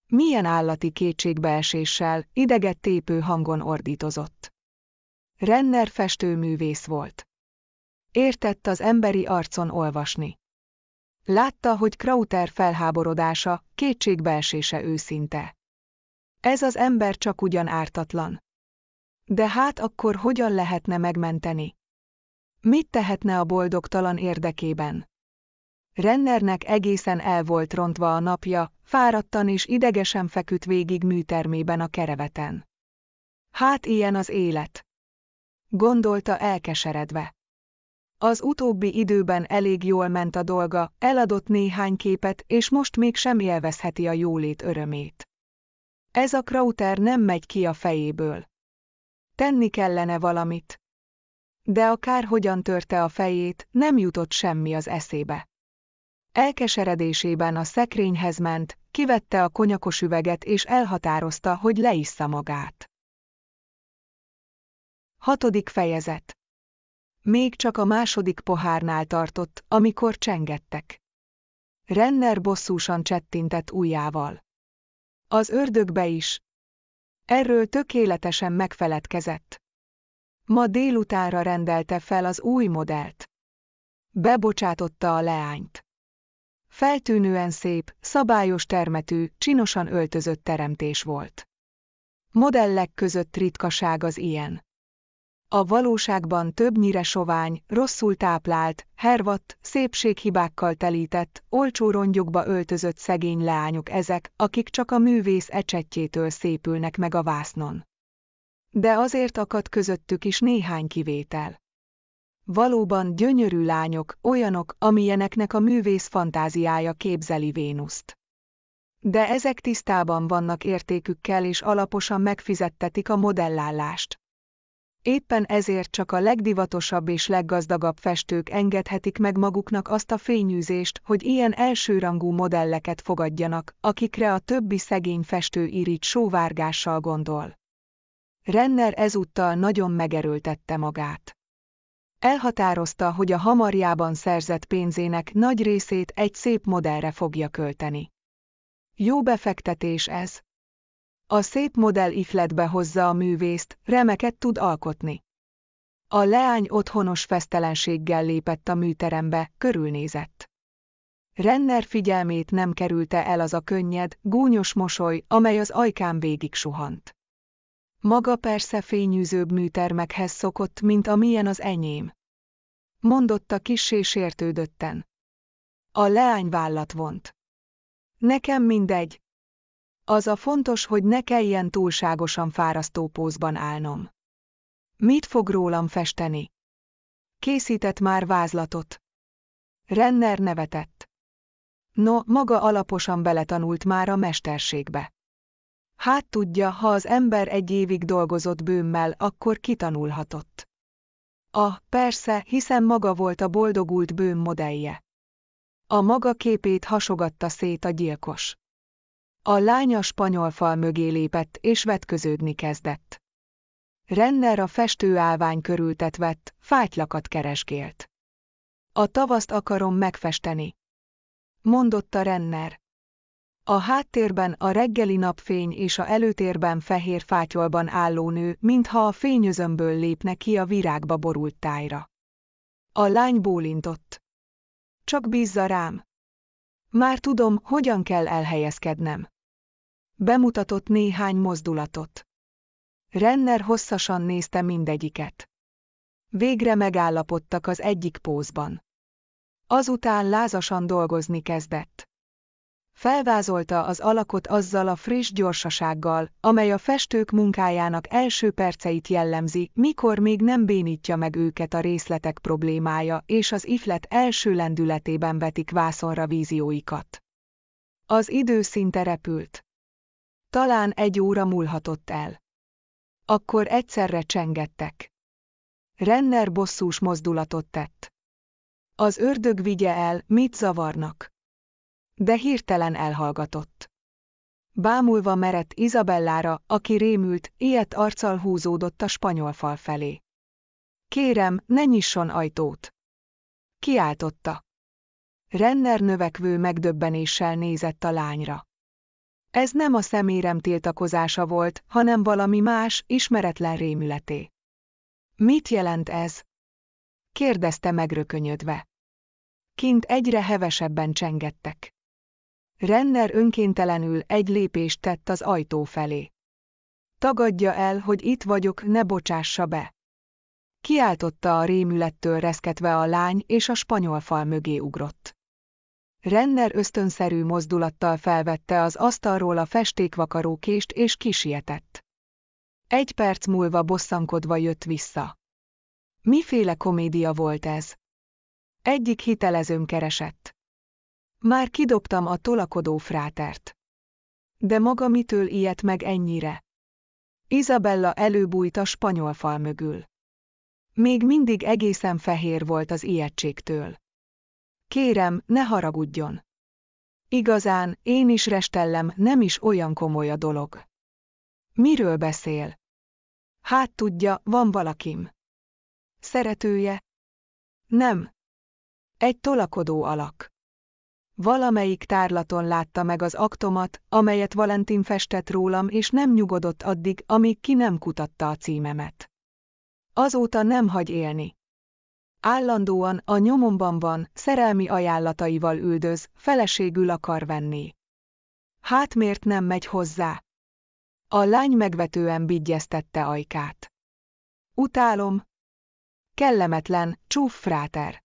Milyen állati kétségbeeséssel, ideget tépő hangon ordítozott. Renner festőművész volt. Értett az emberi arcon olvasni. Látta, hogy Krauter felháborodása, kétségbeesése őszinte. Ez az ember csak ugyan ártatlan. De hát akkor hogyan lehetne megmenteni? Mit tehetne a boldogtalan érdekében? Rennernek egészen el volt rontva a napja, fáradtan és idegesen feküdt végig műtermében a kereveten. Hát ilyen az élet. Gondolta elkeseredve. Az utóbbi időben elég jól ment a dolga, eladott néhány képet, és most még sem élvezheti a jólét örömét. Ez a Krauter nem megy ki a fejéből. Tenni kellene valamit. De akár hogyan törte a fejét, nem jutott semmi az eszébe. Elkeseredésében a szekrényhez ment, kivette a konyakos üveget és elhatározta, hogy leissza magát. Hatodik fejezet még csak a második pohárnál tartott, amikor csengettek. Renner bosszúsan csettintett ujjával. Az ördögbe is. Erről tökéletesen megfeledkezett. Ma délutánra rendelte fel az új modellt. Bebocsátotta a leányt. Feltűnően szép, szabályos termetű, csinosan öltözött teremtés volt. Modellek között ritkaság az ilyen. A valóságban többnyire sovány, rosszul táplált, hervadt, szépséghibákkal telített, olcsó rongyokba öltözött szegény leányok ezek, akik csak a művész ecsetjétől szépülnek meg a vásznon. De azért akadt közöttük is néhány kivétel. Valóban gyönyörű lányok, olyanok, amilyeneknek a művész fantáziája képzeli Vénuszt. De ezek tisztában vannak értékükkel és alaposan megfizettetik a modellállást. Éppen ezért csak a legdivatosabb és leggazdagabb festők engedhetik meg maguknak azt a fényűzést, hogy ilyen elsőrangú modelleket fogadjanak, akikre a többi szegény festő irít sóvárgással gondol. Renner ezúttal nagyon megerőltette magát. Elhatározta, hogy a hamarjában szerzett pénzének nagy részét egy szép modellre fogja költeni. Jó befektetés ez, a szép modell ifletbe hozza a művészt, remeket tud alkotni. A leány otthonos fesztelenséggel lépett a műterembe, körülnézett. Renner figyelmét nem kerülte el az a könnyed, gúnyos mosoly, amely az ajkán végig suhant. Maga persze fényűzőbb műtermekhez szokott, mint amilyen az enyém. Mondotta kissé sértődötten. A leány vállat vont. Nekem mindegy, az a fontos, hogy ne kelljen túlságosan fárasztó pózban állnom. Mit fog rólam festeni? Készített már vázlatot. Renner nevetett. No, maga alaposan beletanult már a mesterségbe. Hát tudja, ha az ember egy évig dolgozott bőmmel, akkor kitanulhatott. Ah, persze, hiszen maga volt a boldogult bőm modellje. A maga képét hasogatta szét a gyilkos. A lány a spanyol fal mögé lépett és vetköződni kezdett. Renner a festő állvány körültet vett, fátylakat keresgélt. A tavaszt akarom megfesteni. Mondotta Renner. A háttérben a reggeli napfény és a előtérben fehér fátyolban álló nő, mintha a fényözömből lépne ki a virágba borult tájra. A lány bólintott. Csak bízza rám. Már tudom, hogyan kell elhelyezkednem. Bemutatott néhány mozdulatot. Renner hosszasan nézte mindegyiket. Végre megállapodtak az egyik pózban. Azután lázasan dolgozni kezdett. Felvázolta az alakot azzal a friss gyorsasággal, amely a festők munkájának első perceit jellemzi, mikor még nem bénítja meg őket a részletek problémája, és az iflet első lendületében vetik vászonra vízióikat. Az idő szinte repült. Talán egy óra múlhatott el. Akkor egyszerre csengettek. Renner bosszús mozdulatot tett. Az ördög vigye el, mit zavarnak. De hirtelen elhallgatott. Bámulva merett Izabellára, aki rémült, ilyet arccal húzódott a spanyol fal felé. Kérem, ne nyisson ajtót! Kiáltotta. Renner növekvő megdöbbenéssel nézett a lányra. Ez nem a szemérem tiltakozása volt, hanem valami más, ismeretlen rémületé. Mit jelent ez? kérdezte megrökönyödve. Kint egyre hevesebben csengettek. Renner önkéntelenül egy lépést tett az ajtó felé. Tagadja el, hogy itt vagyok, ne bocsássa be. Kiáltotta a rémülettől reszketve a lány, és a spanyol fal mögé ugrott. Renner ösztönszerű mozdulattal felvette az asztalról a festékvakaró kést és kisietett. Egy perc múlva bosszankodva jött vissza. Miféle komédia volt ez? Egyik hitelezőm keresett. Már kidobtam a tolakodó frátert. De maga mitől ilyet meg ennyire? Isabella előbújt a spanyol fal mögül. Még mindig egészen fehér volt az ijegységtől. Kérem, ne haragudjon. Igazán, én is restellem, nem is olyan komoly a dolog. Miről beszél? Hát tudja, van valakim. Szeretője? Nem. Egy tolakodó alak. Valamelyik tárlaton látta meg az aktomat, amelyet Valentin festett rólam, és nem nyugodott addig, amíg ki nem kutatta a címemet. Azóta nem hagy élni. Állandóan a nyomomban van, szerelmi ajánlataival üldöz, feleségül akar venni. Hát miért nem megy hozzá? A lány megvetően bigyeztette ajkát. Utálom. Kellemetlen, csúf fráter.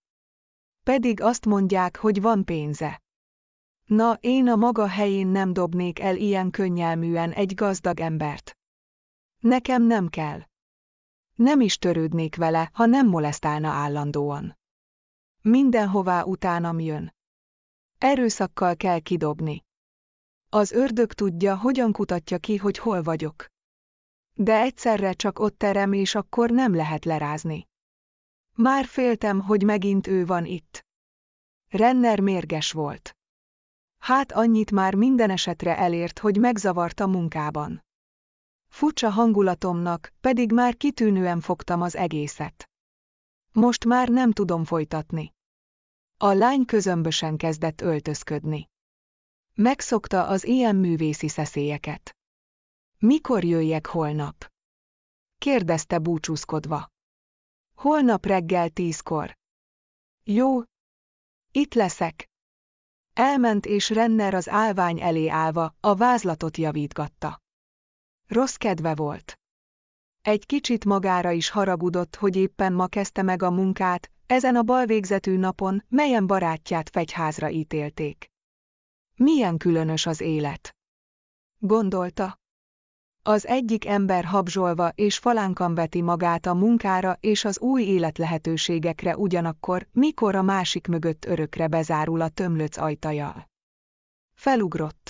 Pedig azt mondják, hogy van pénze. Na, én a maga helyén nem dobnék el ilyen könnyelműen egy gazdag embert. Nekem nem kell. Nem is törődnék vele, ha nem molesztálna állandóan. Mindenhová utánam jön. Erőszakkal kell kidobni. Az ördög tudja, hogyan kutatja ki, hogy hol vagyok. De egyszerre csak ott terem, és akkor nem lehet lerázni. Már féltem, hogy megint ő van itt. Renner mérges volt. Hát annyit már minden esetre elért, hogy megzavarta munkában furcsa hangulatomnak, pedig már kitűnően fogtam az egészet. Most már nem tudom folytatni. A lány közömbösen kezdett öltözködni. Megszokta az ilyen művészi szeszélyeket. Mikor jöjjek holnap? Kérdezte búcsúzkodva. Holnap reggel tízkor. Jó. Itt leszek. Elment és Renner az álvány elé állva, a vázlatot javítgatta. Rossz kedve volt. Egy kicsit magára is haragudott, hogy éppen ma kezdte meg a munkát, ezen a balvégzetű napon, melyen barátját fegyházra ítélték. Milyen különös az élet. Gondolta. Az egyik ember habzsolva és falánkan veti magát a munkára és az új élet lehetőségekre ugyanakkor, mikor a másik mögött örökre bezárul a tömlöc ajtaja. Felugrott.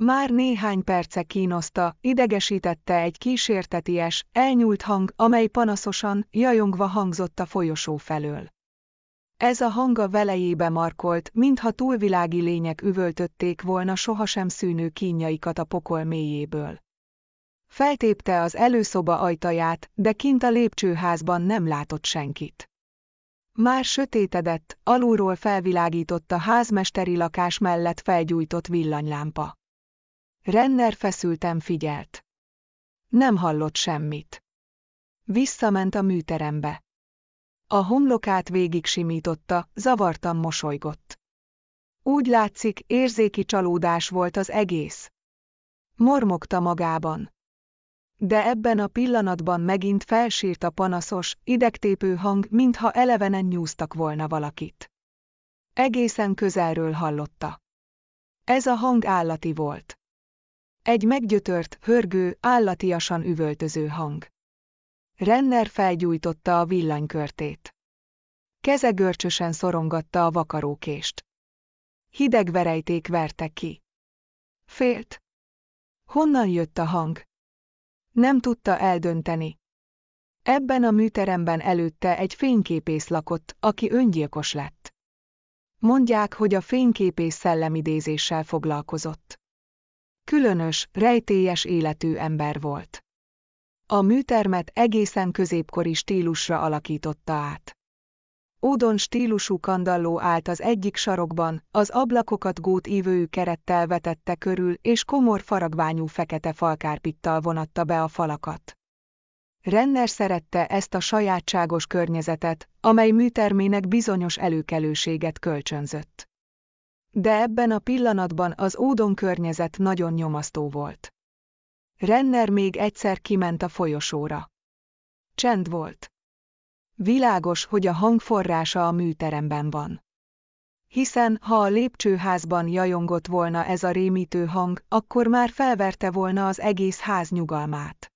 Már néhány perce kínoszta, idegesítette egy kísérteties, elnyúlt hang, amely panaszosan, jajongva hangzott a folyosó felől. Ez a hanga velejébe markolt, mintha túlvilági lények üvöltötték volna sohasem szűnő kínjaikat a pokol mélyéből. Feltépte az előszoba ajtaját, de kint a lépcsőházban nem látott senkit. Már sötétedett, alulról felvilágított a házmesteri lakás mellett felgyújtott villanylámpa. Renner feSZÜLTEM figyelt. Nem hallott semmit. Visszament a műterembe. A homlokát végig simította, zavartan mosolygott. Úgy látszik, érzéki csalódás volt az egész. Mormogta magában. De ebben a pillanatban megint felsírt a panaszos, idegtépő hang, mintha elevenen nyúztak volna valakit. Egészen közelről hallotta. Ez a hang állati volt. Egy meggyötört, hörgő, állatiasan üvöltöző hang. Renner felgyújtotta a villanykörtét. Keze görcsösen szorongatta a vakarókést. Hideg verejték verte ki. Félt. Honnan jött a hang? Nem tudta eldönteni. Ebben a műteremben előtte egy fényképész lakott, aki öngyilkos lett. Mondják, hogy a fényképész szellemidézéssel foglalkozott különös, rejtélyes életű ember volt. A műtermet egészen középkori stílusra alakította át. Ódon stílusú kandalló állt az egyik sarokban, az ablakokat gót ívőű kerettel vetette körül, és komor faragványú fekete falkárpittal vonatta be a falakat. Renner szerette ezt a sajátságos környezetet, amely műtermének bizonyos előkelőséget kölcsönzött de ebben a pillanatban az ódon környezet nagyon nyomasztó volt. Renner még egyszer kiment a folyosóra. Csend volt. Világos, hogy a hangforrása a műteremben van. Hiszen, ha a lépcsőházban jajongott volna ez a rémítő hang, akkor már felverte volna az egész ház nyugalmát.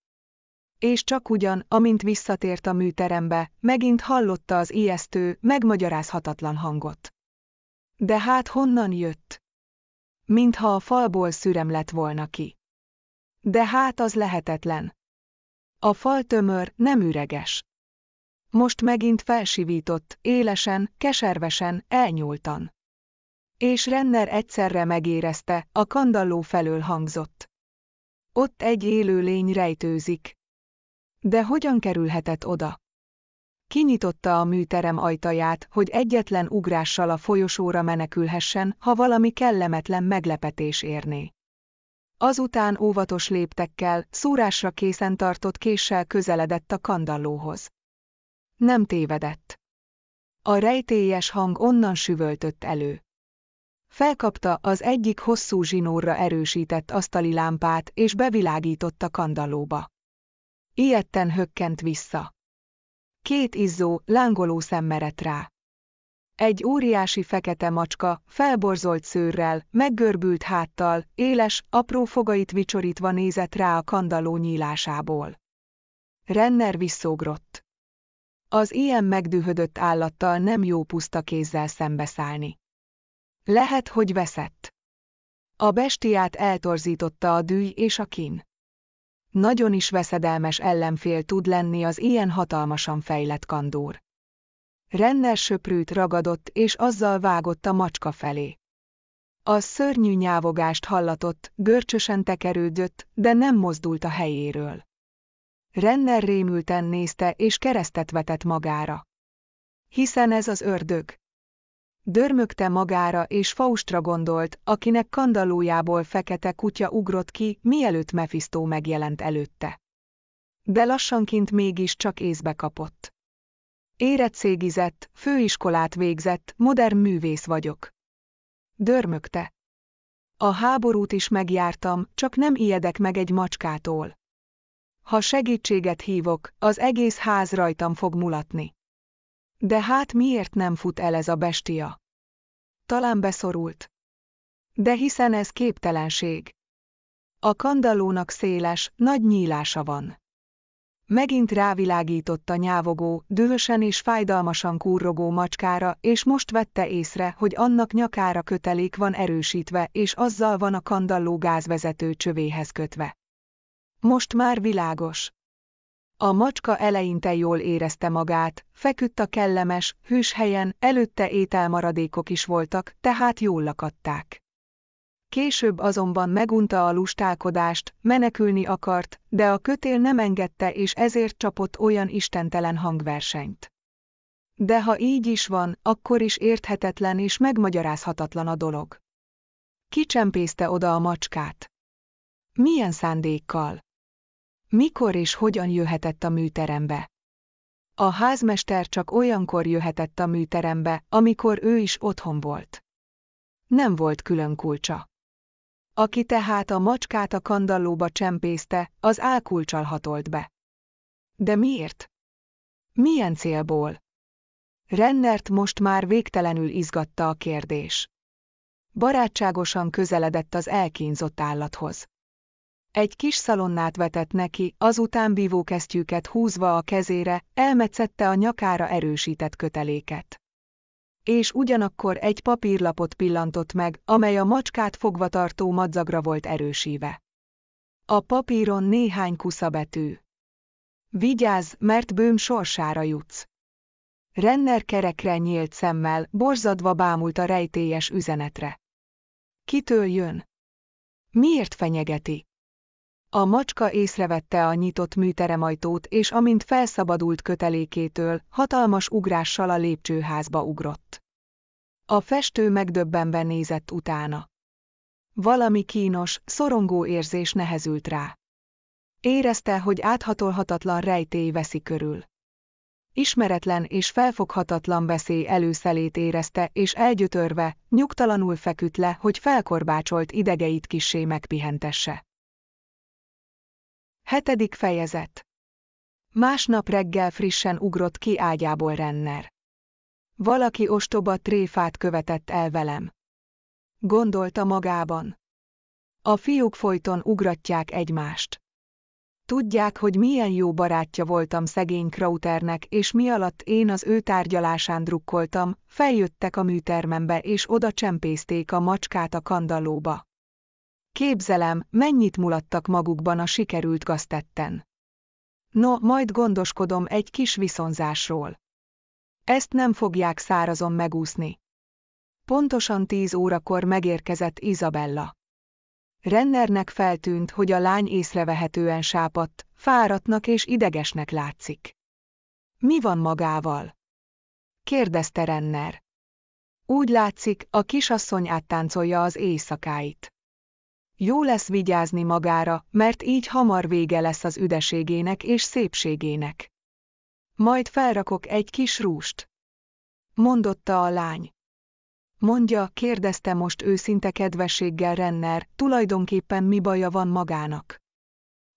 És csak ugyan, amint visszatért a műterembe, megint hallotta az ijesztő, megmagyarázhatatlan hangot. De hát honnan jött? Mintha a falból szürem lett volna ki. De hát az lehetetlen. A fal tömör, nem üreges. Most megint felsivított, élesen, keservesen, elnyúltan. És Renner egyszerre megérezte, a kandalló felől hangzott. Ott egy élő lény rejtőzik. De hogyan kerülhetett oda? Kinyitotta a műterem ajtaját, hogy egyetlen ugrással a folyosóra menekülhessen, ha valami kellemetlen meglepetés érné. Azután óvatos léptekkel, szórásra készen tartott késsel közeledett a kandallóhoz. Nem tévedett. A rejtélyes hang onnan süvöltött elő. Felkapta az egyik hosszú zsinórra erősített asztali lámpát, és bevilágított a kandallóba. Ilyetten hökkent vissza. Két izzó, lángoló szemmeret rá. Egy óriási fekete macska, felborzolt szőrrel, meggörbült háttal, éles, apró fogait vicsorítva nézett rá a kandaló nyílásából. Renner visszógrott. Az ilyen megdühödött állattal nem jó puszta kézzel szembeszállni. Lehet, hogy veszett. A bestiát eltorzította a dűj és a kin. Nagyon is veszedelmes ellenfél tud lenni az ilyen hatalmasan fejlett kandúr. Renner söprűt ragadott és azzal vágott a macska felé. A szörnyű nyávogást hallatott, görcsösen tekerődött, de nem mozdult a helyéről. Renner rémülten nézte és keresztet vetett magára. Hiszen ez az ördög. Dörmögte magára és Faustra gondolt, akinek kandallójából fekete kutya ugrott ki, mielőtt Mephisto megjelent előtte. De lassanként mégis csak észbe kapott. Érettségizett, főiskolát végzett, modern művész vagyok. Dörmögte. A háborút is megjártam, csak nem ijedek meg egy macskától. Ha segítséget hívok, az egész ház rajtam fog mulatni. De hát miért nem fut el ez a bestia? talán beszorult. De hiszen ez képtelenség. A kandallónak széles, nagy nyílása van. Megint rávilágított a nyávogó, dühösen és fájdalmasan kúrogó macskára, és most vette észre, hogy annak nyakára kötelék van erősítve, és azzal van a kandalló gázvezető csövéhez kötve. Most már világos. A macska eleinte jól érezte magát, feküdt a kellemes, hűs helyen, előtte ételmaradékok is voltak, tehát jól lakadták. Később azonban megunta a lustálkodást, menekülni akart, de a kötél nem engedte és ezért csapott olyan istentelen hangversenyt. De ha így is van, akkor is érthetetlen és megmagyarázhatatlan a dolog. Kicsempészte oda a macskát. Milyen szándékkal? Mikor és hogyan jöhetett a műterembe? A házmester csak olyankor jöhetett a műterembe, amikor ő is otthon volt. Nem volt külön kulcsa. Aki tehát a macskát a kandallóba csempészte, az álkulcsal hatolt be. De miért? Milyen célból? Rennert most már végtelenül izgatta a kérdés. Barátságosan közeledett az elkínzott állathoz. Egy kis szalonnát vetett neki, azután bívókesztyűket húzva a kezére, elmetszette a nyakára erősített köteléket. És ugyanakkor egy papírlapot pillantott meg, amely a macskát fogvatartó madzagra volt erősíve. A papíron néhány kuszabetű. Vigyázz, mert bőm sorsára jutsz. Renner kerekre nyílt szemmel, borzadva bámult a rejtélyes üzenetre. Kitől jön? Miért fenyegeti? A macska észrevette a nyitott műteremajtót, és amint felszabadult kötelékétől, hatalmas ugrással a lépcsőházba ugrott. A festő megdöbbenve nézett utána. Valami kínos, szorongó érzés nehezült rá. Érezte, hogy áthatolhatatlan rejtély veszi körül. Ismeretlen és felfoghatatlan veszély előszelét érezte, és elgyötörve, nyugtalanul feküdt le, hogy felkorbácsolt idegeit kissé megpihentesse. Hetedik fejezet. Másnap reggel frissen ugrott ki ágyából Renner. Valaki ostoba tréfát követett el velem. Gondolta magában. A fiúk folyton ugratják egymást. Tudják, hogy milyen jó barátja voltam szegény Krauternek, és mi alatt én az ő tárgyalásán drukkoltam, feljöttek a műtermembe és oda csempészték a macskát a kandallóba. Képzelem, mennyit mulattak magukban a sikerült gaztetten. No, majd gondoskodom egy kis viszonzásról. Ezt nem fogják szárazon megúszni. Pontosan tíz órakor megérkezett Izabella. Rennernek feltűnt, hogy a lány észrevehetően sápadt, fáradtnak és idegesnek látszik. Mi van magával? kérdezte Renner. Úgy látszik, a kisasszony áttáncolja az éjszakáit. Jó lesz vigyázni magára, mert így hamar vége lesz az üdeségének és szépségének. Majd felrakok egy kis rúst. Mondotta a lány. Mondja, kérdezte most őszinte kedvességgel Renner, tulajdonképpen mi baja van magának.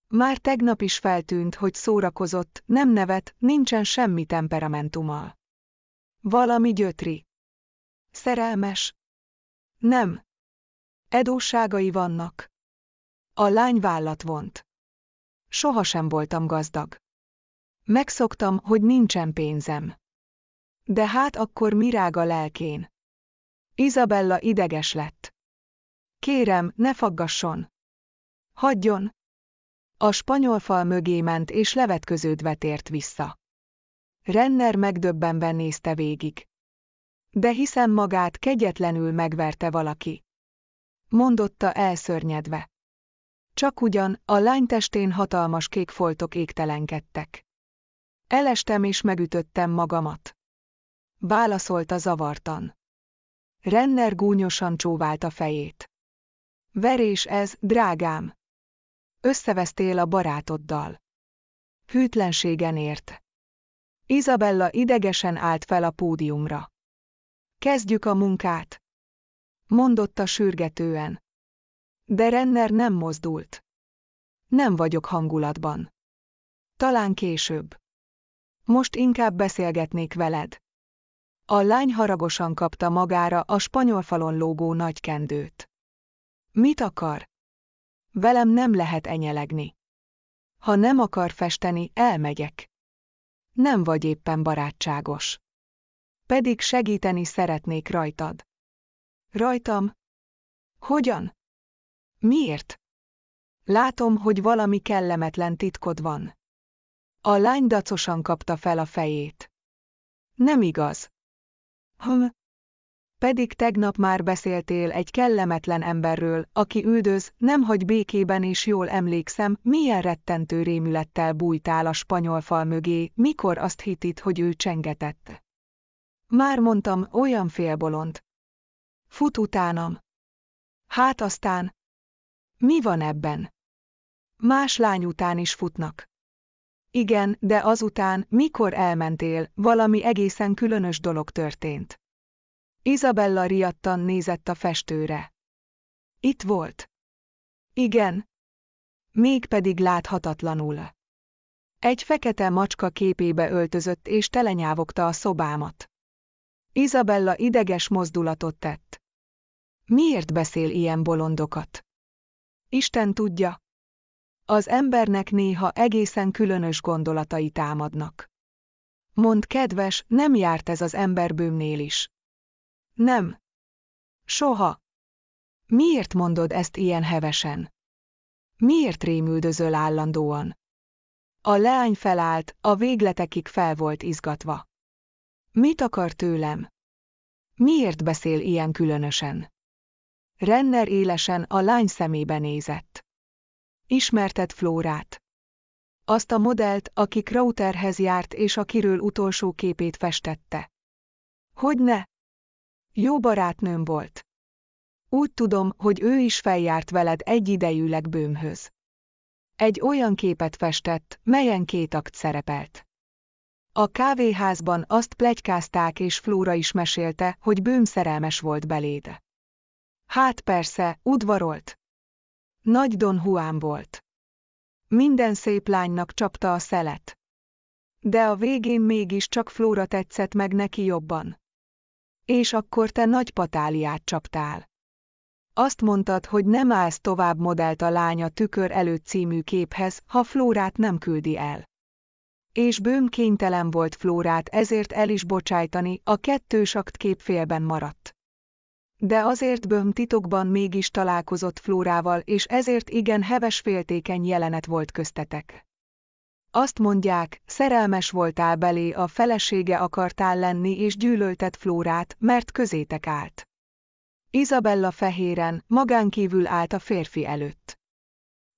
Már tegnap is feltűnt, hogy szórakozott, nem nevet, nincsen semmi temperamentuma. Valami gyötri. Szerelmes? Nem, Edóságai vannak. A lány vállat vont. Sohasem voltam gazdag. Megszoktam, hogy nincsen pénzem. De hát akkor mirág a lelkén. Izabella ideges lett. Kérem, ne faggasson. Hagyjon. A spanyol fal mögé ment és levetköződve tért vissza. Renner megdöbbenve nézte végig. De hiszen magát kegyetlenül megverte valaki mondotta elszörnyedve. Csak ugyan, a lány testén hatalmas kék foltok égtelenkedtek. Elestem és megütöttem magamat. Válaszolta zavartan. Renner gúnyosan csóválta fejét. Verés ez, drágám! Összevesztél a barátoddal. Hűtlenségen ért. Izabella idegesen állt fel a pódiumra. Kezdjük a munkát! mondotta sürgetően. De Renner nem mozdult. Nem vagyok hangulatban. Talán később. Most inkább beszélgetnék veled. A lány haragosan kapta magára a spanyol falon lógó nagy kendőt. Mit akar? Velem nem lehet enyelegni. Ha nem akar festeni, elmegyek. Nem vagy éppen barátságos. Pedig segíteni szeretnék rajtad. Rajtam? Hogyan? Miért? Látom, hogy valami kellemetlen titkod van. A lány dacosan kapta fel a fejét. Nem igaz. Hm. Pedig tegnap már beszéltél egy kellemetlen emberről, aki üldöz, nem hagy békében és jól emlékszem, milyen rettentő rémülettel bújtál a spanyol fal mögé, mikor azt hitit, hogy ő csengetett. Már mondtam, olyan félbolond, Fut utánam. Hát aztán. Mi van ebben? Más lány után is futnak. Igen, de azután, mikor elmentél, valami egészen különös dolog történt. Izabella riadtan nézett a festőre. Itt volt. Igen. Mégpedig láthatatlanul. Egy fekete macska képébe öltözött és telenyávogta a szobámat. Izabella ideges mozdulatot tett. Miért beszél ilyen bolondokat? Isten tudja. Az embernek néha egészen különös gondolatai támadnak. Mond kedves, nem járt ez az bőmnél is. Nem. Soha. Miért mondod ezt ilyen hevesen? Miért rémüldözöl állandóan? A leány felállt, a végletekig fel volt izgatva. Mit akar tőlem? Miért beszél ilyen különösen? Renner élesen a lány szemébe nézett. Ismerted Flórát. Azt a modellt, aki Krauterhez járt és akiről utolsó képét festette. Hogyne? Jó barátnőm volt. Úgy tudom, hogy ő is feljárt veled egyidejűleg bőmhöz. Egy olyan képet festett, melyen két akt szerepelt. A kávéházban azt plegykázták és Flóra is mesélte, hogy bőm szerelmes volt beléde. Hát persze, udvarolt. Nagy Don Juan volt. Minden szép lánynak csapta a szelet. De a végén mégis csak Flóra tetszett meg neki jobban. És akkor te nagy patáliát csaptál. Azt mondtad, hogy nem állsz tovább modellt a lánya tükör előtt című képhez, ha Flórát nem küldi el. És bőm kénytelen volt Flórát ezért el is bocsájtani, a kettős akt félben maradt. De azért Böhm titokban mégis találkozott Flórával, és ezért igen heves féltékeny jelenet volt köztetek. Azt mondják, szerelmes voltál belé, a felesége akartál lenni és gyűlöltet Flórát, mert közétek állt. Izabella fehéren, magánkívül állt a férfi előtt.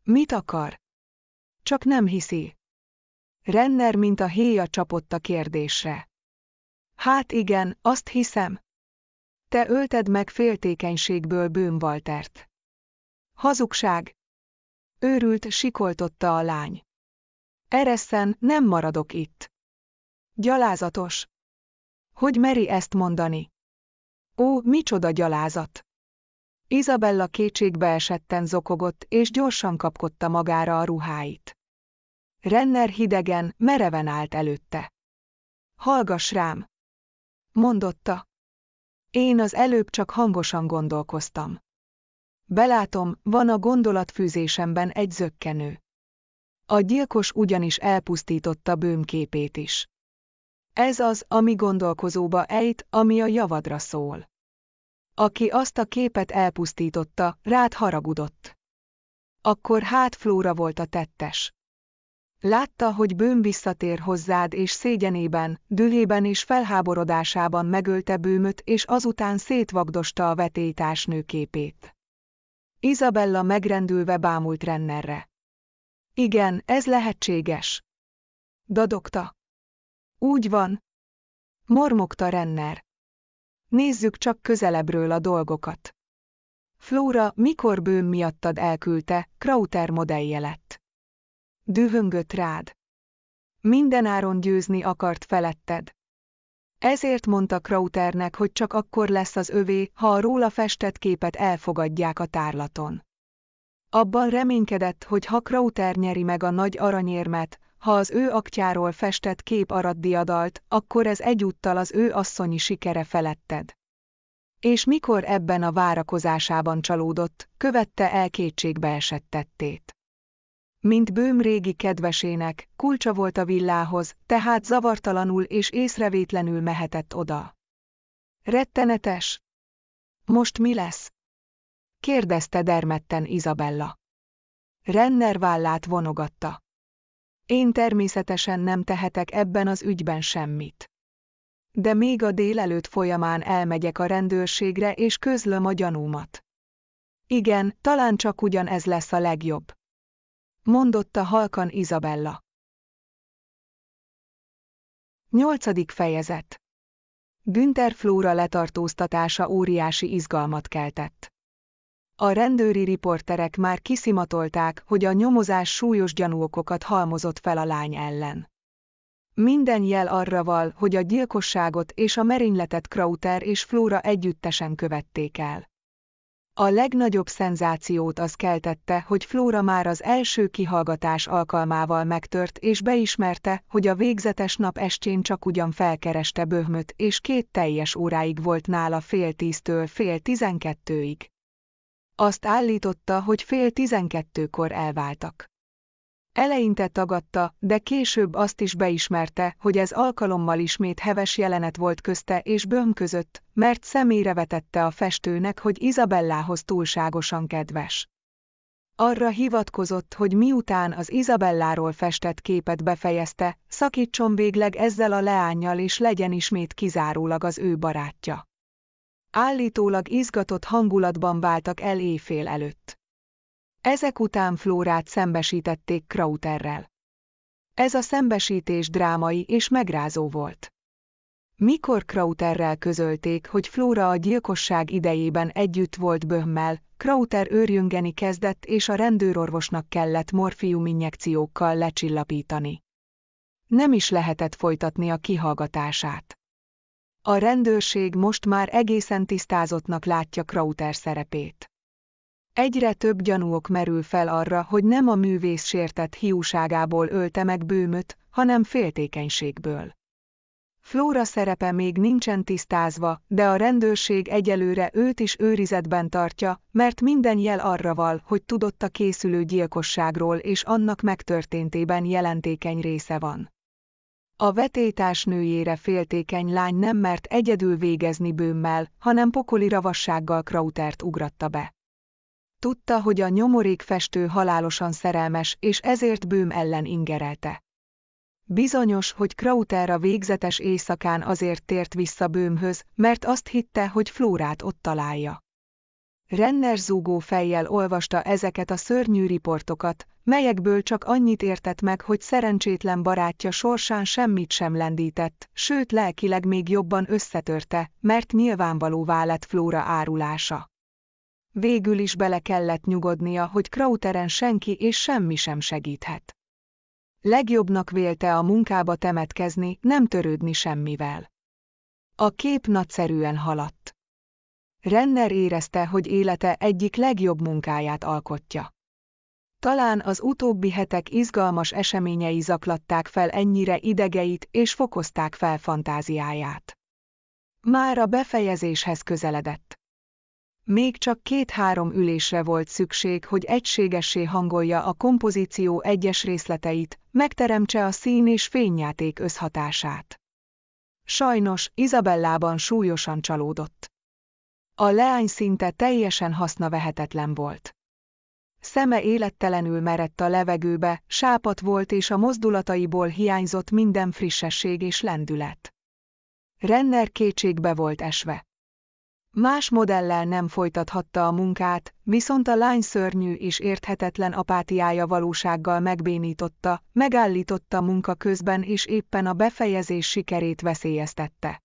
Mit akar? Csak nem hiszi. Renner mint a héja csapott a kérdésre. Hát igen, azt hiszem, te ölted meg féltékenységből bűnvaltert. Hazugság! Őrült sikoltotta a lány. Ereszen, nem maradok itt. Gyalázatos. Hogy meri ezt mondani? Ó, micsoda gyalázat! Izabella kétségbe esetten zokogott, és gyorsan kapkodta magára a ruháit. Renner hidegen, mereven állt előtte. Hallgass rám! Mondotta. Én az előbb csak hangosan gondolkoztam. Belátom, van a gondolatfűzésemben egy zökkenő. A gyilkos ugyanis elpusztította bőmképét is. Ez az, ami gondolkozóba ejt, ami a javadra szól. Aki azt a képet elpusztította, rád haragudott. Akkor hát Flóra volt a tettes. Látta, hogy bőm visszatér hozzád és szégyenében, dülében és felháborodásában megölte bőmöt és azután szétvagdosta a vetétásnő képét. Izabella megrendülve bámult Rennerre. Igen, ez lehetséges. Dadogta. Úgy van. Mormogta Renner. Nézzük csak közelebbről a dolgokat. Flóra, mikor bőm miattad elküldte, Krauter modelljelet? dühöngött rád. Mindenáron győzni akart feletted. Ezért mondta Krauternek, hogy csak akkor lesz az övé, ha a róla festett képet elfogadják a tárlaton. Abban reménykedett, hogy ha Krauter nyeri meg a nagy aranyérmet, ha az ő aktyáról festett kép arad diadalt, akkor ez egyúttal az ő asszonyi sikere feletted. És mikor ebben a várakozásában csalódott, követte el tettét mint bőm régi kedvesének, kulcsa volt a villához, tehát zavartalanul és észrevétlenül mehetett oda. Rettenetes! Most mi lesz? kérdezte dermedten Izabella. Renner vállát vonogatta. Én természetesen nem tehetek ebben az ügyben semmit. De még a délelőtt folyamán elmegyek a rendőrségre és közlöm a gyanúmat. Igen, talán csak ugyan ez lesz a legjobb mondotta halkan Izabella. Nyolcadik fejezet Günther Flóra letartóztatása óriási izgalmat keltett. A rendőri riporterek már kiszimatolták, hogy a nyomozás súlyos gyanúkokat halmozott fel a lány ellen. Minden jel arra val, hogy a gyilkosságot és a merényletet Krauter és Flóra együttesen követték el. A legnagyobb szenzációt az keltette, hogy Flóra már az első kihallgatás alkalmával megtört és beismerte, hogy a végzetes nap estjén csak ugyan felkereste Böhmöt és két teljes óráig volt nála fél tíztől fél tizenkettőig. Azt állította, hogy fél tizenkettőkor elváltak. Eleinte tagadta, de később azt is beismerte, hogy ez alkalommal ismét heves jelenet volt közte és bőm között, mert személyre vetette a festőnek, hogy Izabellához túlságosan kedves. Arra hivatkozott, hogy miután az Izabelláról festett képet befejezte, szakítson végleg ezzel a leányjal és legyen ismét kizárólag az ő barátja. Állítólag izgatott hangulatban váltak el éjfél előtt. Ezek után Flórát szembesítették Krauterrel. Ez a szembesítés drámai és megrázó volt. Mikor Krauterrel közölték, hogy Flóra a gyilkosság idejében együtt volt Böhmmel, Krauter őrjöngeni kezdett és a rendőrorvosnak kellett morfium injekciókkal lecsillapítani. Nem is lehetett folytatni a kihallgatását. A rendőrség most már egészen tisztázottnak látja Krauter szerepét. Egyre több gyanúok merül fel arra, hogy nem a művész sértett hiúságából ölte meg bőmöt, hanem féltékenységből. Flóra szerepe még nincsen tisztázva, de a rendőrség egyelőre őt is őrizetben tartja, mert minden jel arra val, hogy tudott a készülő gyilkosságról és annak megtörténtében jelentékeny része van. A vetétás nőjére féltékeny lány nem mert egyedül végezni bőmmel, hanem pokoli ravassággal Krautert ugratta be. Tudta, hogy a nyomorék festő halálosan szerelmes, és ezért bőm ellen ingerelte. Bizonyos, hogy Krauter a végzetes éjszakán azért tért vissza bőmhöz, mert azt hitte, hogy Flórát ott találja. Renner zúgó fejjel olvasta ezeket a szörnyű riportokat, melyekből csak annyit értett meg, hogy szerencsétlen barátja sorsán semmit sem lendített, sőt lelkileg még jobban összetörte, mert nyilvánvalóvá lett Flóra árulása. Végül is bele kellett nyugodnia, hogy Krauteren senki és semmi sem segíthet. Legjobbnak vélte a munkába temetkezni, nem törődni semmivel. A kép nagyszerűen haladt. Renner érezte, hogy élete egyik legjobb munkáját alkotja. Talán az utóbbi hetek izgalmas eseményei zaklatták fel ennyire idegeit és fokozták fel fantáziáját. Már a befejezéshez közeledett. Még csak két-három ülésre volt szükség, hogy egységessé hangolja a kompozíció egyes részleteit, megteremtse a szín és fényjáték összhatását. Sajnos, Izabellában súlyosan csalódott. A leány szinte teljesen hasznavehetetlen volt. Szeme élettelenül merett a levegőbe, sápat volt és a mozdulataiból hiányzott minden frissesség és lendület. Renner kétségbe volt esve. Más modellel nem folytathatta a munkát, viszont a lány szörnyű és érthetetlen apátiája valósággal megbénította, megállította munka közben és éppen a befejezés sikerét veszélyeztette.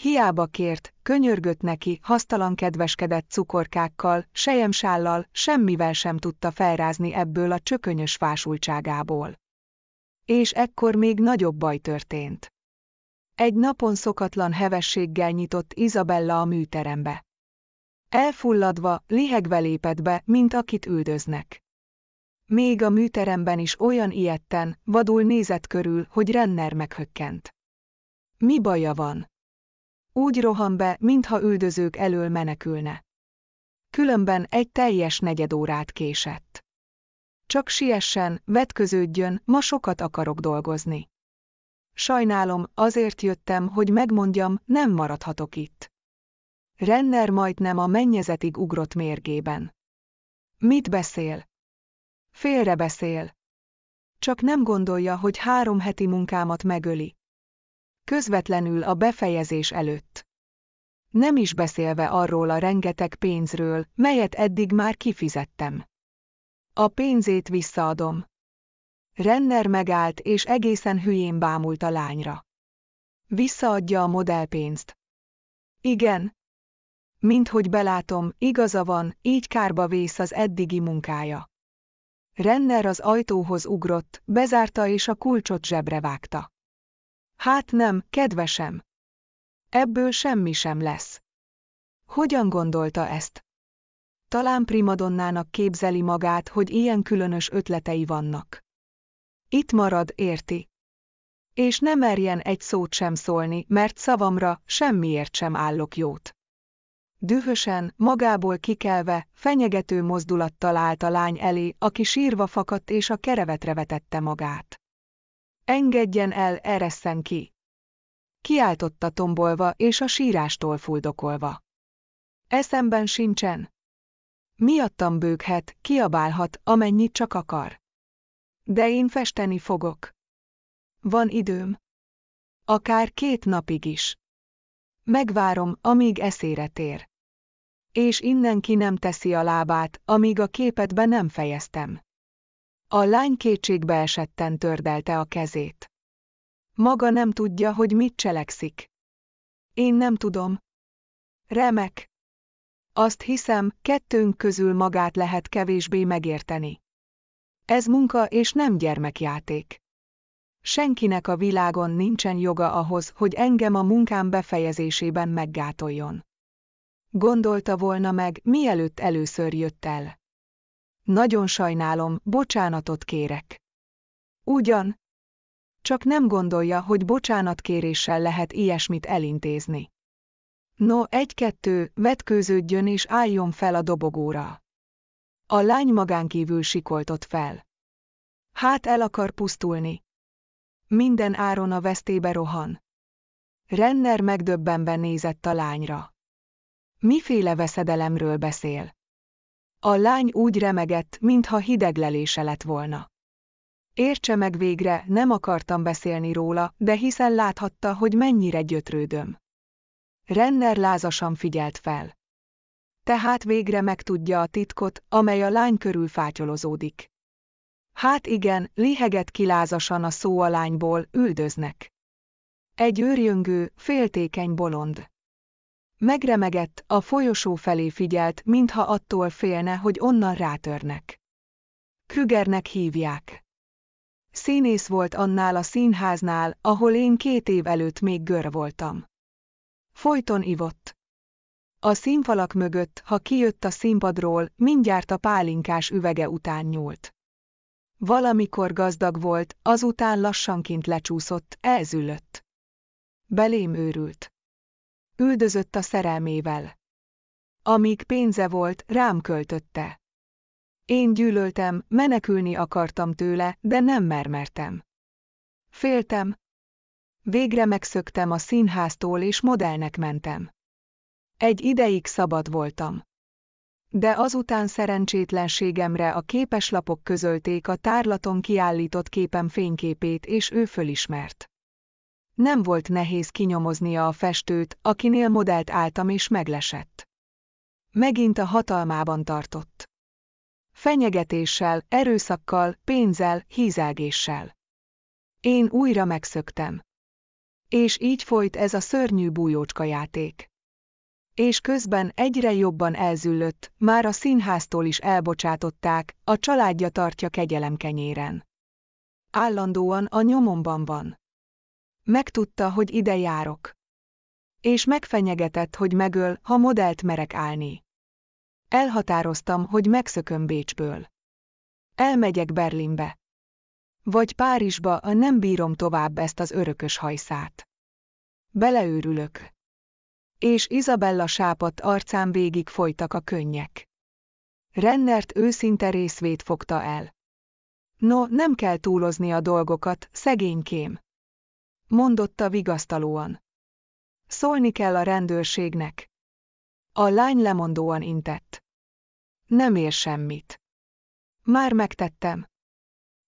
Hiába kért, könyörgött neki, hasztalan kedveskedett cukorkákkal, sejemsállal, semmivel sem tudta felrázni ebből a csökönyös fásultságából. És ekkor még nagyobb baj történt. Egy napon szokatlan hevességgel nyitott Izabella a műterembe. Elfulladva, lihegve lépett be, mint akit üldöznek. Még a műteremben is olyan ilyetten, vadul nézett körül, hogy Renner meghökkent. Mi baja van? Úgy rohan be, mintha üldözők elől menekülne. Különben egy teljes negyed órát késett. Csak siessen, vetköződjön, ma sokat akarok dolgozni. Sajnálom, azért jöttem, hogy megmondjam, nem maradhatok itt. Renner majdnem a mennyezetig ugrott mérgében. Mit beszél? Félre beszél. Csak nem gondolja, hogy három heti munkámat megöli. Közvetlenül a befejezés előtt. Nem is beszélve arról a rengeteg pénzről, melyet eddig már kifizettem. A pénzét visszaadom. Renner megállt és egészen hülyén bámult a lányra. Visszaadja a modellpénzt. Igen. Mint hogy belátom, igaza van, így kárba vész az eddigi munkája. Renner az ajtóhoz ugrott, bezárta és a kulcsot zsebre vágta. Hát nem, kedvesem. Ebből semmi sem lesz. Hogyan gondolta ezt? Talán primadonnának képzeli magát, hogy ilyen különös ötletei vannak. Itt marad, érti. És ne merjen egy szót sem szólni, mert szavamra semmiért sem állok jót. Dühösen, magából kikelve, fenyegető mozdulattal állt a lány elé, aki sírva fakadt és a kerevetre vetette magát. Engedjen el, ereszen ki! Kiáltotta tombolva és a sírástól fuldokolva. Eszemben sincsen. Miattam bőghet, kiabálhat, amennyit csak akar. De én festeni fogok. Van időm. Akár két napig is. Megvárom, amíg eszére tér. És innen ki nem teszi a lábát, amíg a képet be nem fejeztem. A lány kétségbe esetten tördelte a kezét. Maga nem tudja, hogy mit cselekszik. Én nem tudom. Remek. Azt hiszem, kettőnk közül magát lehet kevésbé megérteni. Ez munka és nem gyermekjáték. Senkinek a világon nincsen joga ahhoz, hogy engem a munkám befejezésében meggátoljon. Gondolta volna meg, mielőtt először jött el. Nagyon sajnálom, bocsánatot kérek. Ugyan? Csak nem gondolja, hogy bocsánatkéréssel lehet ilyesmit elintézni. No, egy-kettő, vetkőződjön és álljon fel a dobogóra. A lány magánkívül sikoltott fel. Hát el akar pusztulni. Minden áron a vesztébe rohan. Renner megdöbbenve nézett a lányra. Miféle veszedelemről beszél? A lány úgy remegett, mintha hideglelése lett volna. Értse meg végre, nem akartam beszélni róla, de hiszen láthatta, hogy mennyire gyötrődöm. Renner lázasan figyelt fel tehát végre megtudja a titkot, amely a lány körül fátyolozódik. Hát igen, liheget kilázasan a szó a lányból, üldöznek. Egy őrjöngő, féltékeny bolond. Megremegett, a folyosó felé figyelt, mintha attól félne, hogy onnan rátörnek. Krügernek hívják. Színész volt annál a színháznál, ahol én két év előtt még gör voltam. Folyton ivott. A színfalak mögött, ha kijött a színpadról, mindjárt a pálinkás üvege után nyúlt. Valamikor gazdag volt, azután lassanként lecsúszott, elzülött. Belém őrült. Üldözött a szerelmével. Amíg pénze volt, rám költötte. Én gyűlöltem, menekülni akartam tőle, de nem mermertem. Féltem. Végre megszöktem a színháztól és modellnek mentem. Egy ideig szabad voltam. De azután szerencsétlenségemre a képeslapok közölték a tárlaton kiállított képem fényképét, és ő fölismert. Nem volt nehéz kinyomoznia a festőt, akinél modellt álltam és meglesett. Megint a hatalmában tartott. Fenyegetéssel, erőszakkal, pénzzel, hízelgéssel. Én újra megszöktem. És így folyt ez a szörnyű bújócska játék és közben egyre jobban elzüllött, már a színháztól is elbocsátották, a családja tartja kegyelemkenyéren. Állandóan a nyomomban van. Megtudta, hogy ide járok. És megfenyegetett, hogy megöl, ha modellt merek állni. Elhatároztam, hogy megszököm Bécsből. Elmegyek Berlinbe. Vagy Párizsba, a nem bírom tovább ezt az örökös hajszát. Beleőrülök és Izabella sápat arcán végig folytak a könnyek. Rennert őszinte részvét fogta el. No, nem kell túlozni a dolgokat, szegénykém. Mondotta vigasztalóan. Szólni kell a rendőrségnek. A lány lemondóan intett. Nem ér semmit. Már megtettem.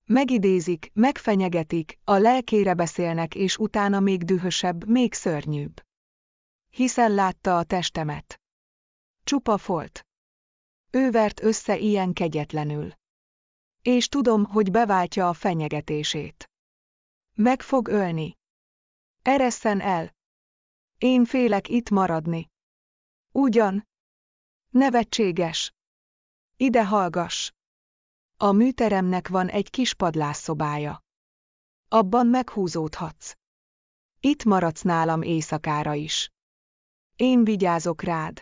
Megidézik, megfenyegetik, a lelkére beszélnek és utána még dühösebb, még szörnyűbb hiszen látta a testemet. Csupa folt. Ő vert össze ilyen kegyetlenül. És tudom, hogy beváltja a fenyegetését. Meg fog ölni. Ereszen el. Én félek itt maradni. Ugyan. Nevetséges. Ide hallgass. A műteremnek van egy kis padlásszobája. Abban meghúzódhatsz. Itt maradsz nálam éjszakára is. Én vigyázok rád.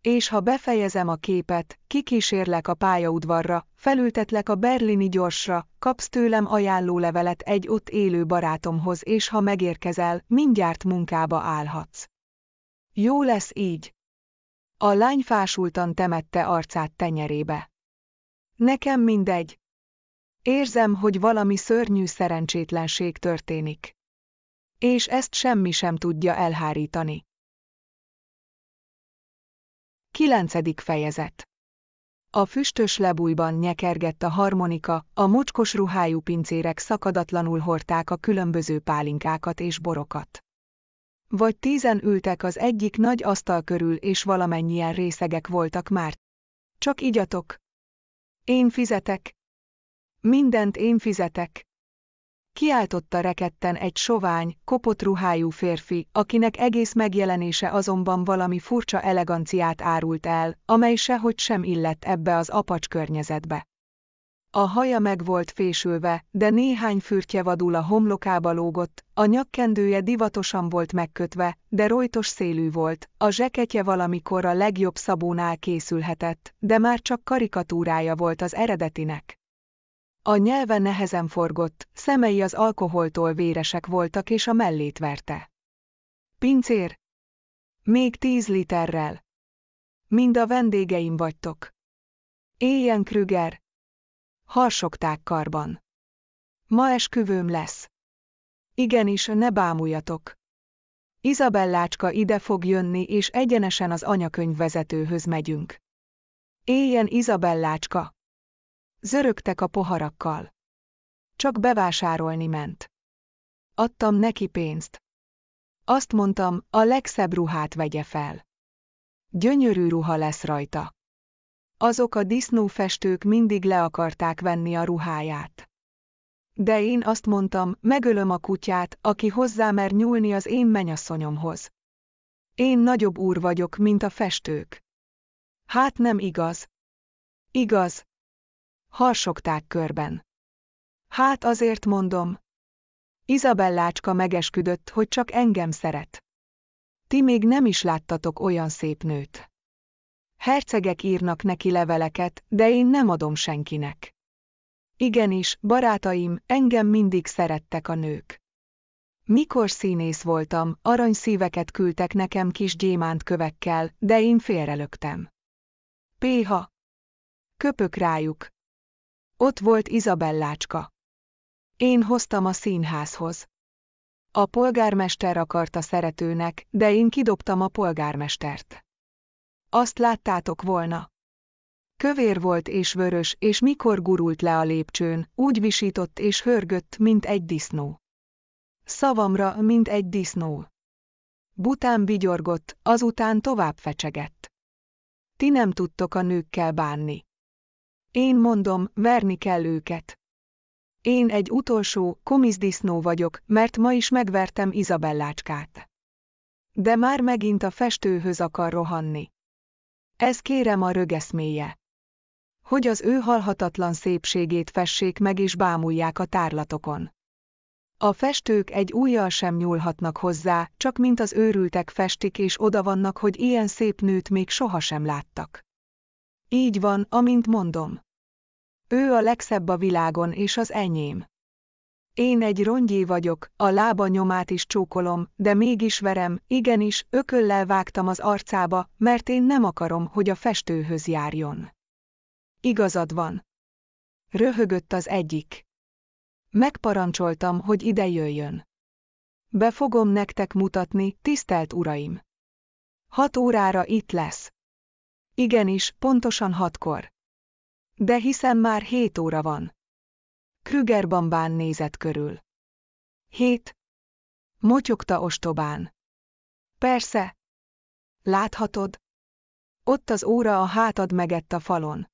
És ha befejezem a képet, kikísérlek a pályaudvarra, felültetlek a berlini gyorsra, kapsz tőlem ajánlólevelet egy ott élő barátomhoz, és ha megérkezel, mindjárt munkába állhatsz. Jó lesz így. A lány fásultan temette arcát tenyerébe. Nekem mindegy. Érzem, hogy valami szörnyű szerencsétlenség történik. És ezt semmi sem tudja elhárítani. 9. fejezet A füstös lebújban nyekergett a harmonika, a mocskos ruhájú pincérek szakadatlanul hordták a különböző pálinkákat és borokat. Vagy tízen ültek az egyik nagy asztal körül, és valamennyien részegek voltak már. Csak igyatok. Én fizetek. Mindent én fizetek kiáltotta reketten egy sovány, kopott ruhájú férfi, akinek egész megjelenése azonban valami furcsa eleganciát árult el, amely sehogy sem illett ebbe az apacs környezetbe. A haja meg volt fésülve, de néhány fürtje vadul a homlokába lógott, a nyakkendője divatosan volt megkötve, de rojtos szélű volt, a zseketje valamikor a legjobb szabónál készülhetett, de már csak karikatúrája volt az eredetinek. A nyelve nehezen forgott, szemei az alkoholtól véresek voltak és a mellét verte. Pincér! Még tíz literrel! Mind a vendégeim vagytok. Éljen Krüger! Harsogták karban. Ma esküvőm lesz. Igenis, ne bámuljatok. Izabellácska ide fog jönni, és egyenesen az anyakönyvvezetőhöz megyünk. Éljen Izabellácska! Zörögtek a poharakkal. Csak bevásárolni ment. Adtam neki pénzt. Azt mondtam, a legszebb ruhát vegye fel. Gyönyörű ruha lesz rajta. Azok a disznófestők mindig le akarták venni a ruháját. De én azt mondtam, megölöm a kutyát, aki hozzá mer nyúlni az én menyasszonyomhoz. Én nagyobb úr vagyok, mint a festők. Hát nem igaz. Igaz, Harsogták körben. Hát azért mondom. Izabellácska megesküdött, hogy csak engem szeret. Ti még nem is láttatok olyan szép nőt. Hercegek írnak neki leveleket, de én nem adom senkinek. Igenis, barátaim, engem mindig szerettek a nők. Mikor színész voltam, arany szíveket küldtek nekem kis gyémánt kövekkel, de én félrelöktem. Péha. Köpök rájuk, ott volt Izabellácska. Én hoztam a színházhoz. A polgármester akarta szeretőnek, de én kidobtam a polgármestert. Azt láttátok volna. Kövér volt és vörös, és mikor gurult le a lépcsőn, úgy visított és hörgött, mint egy disznó. Szavamra, mint egy disznó. Bután vigyorgott, azután tovább fecsegett. Ti nem tudtok a nőkkel bánni. Én mondom, verni kell őket. Én egy utolsó, komiszdisznó vagyok, mert ma is megvertem Izabellácskát. De már megint a festőhöz akar rohanni. Ez kérem a rögeszméje. Hogy az ő halhatatlan szépségét fessék meg és bámulják a tárlatokon. A festők egy újjal sem nyúlhatnak hozzá, csak mint az őrültek festik és oda vannak, hogy ilyen szép nőt még sohasem láttak. Így van, amint mondom. Ő a legszebb a világon és az enyém. Én egy rongyé vagyok, a lába nyomát is csókolom, de mégis verem, igenis, ököllel vágtam az arcába, mert én nem akarom, hogy a festőhöz járjon. Igazad van. Röhögött az egyik. Megparancsoltam, hogy ide jöjjön. Be fogom nektek mutatni, tisztelt uraim. Hat órára itt lesz. Igenis, pontosan hatkor. De hiszen már hét óra van. Krüger bambán nézett körül. Hét. Motyogta ostobán. Persze. Láthatod? Ott az óra a hátad megett a falon.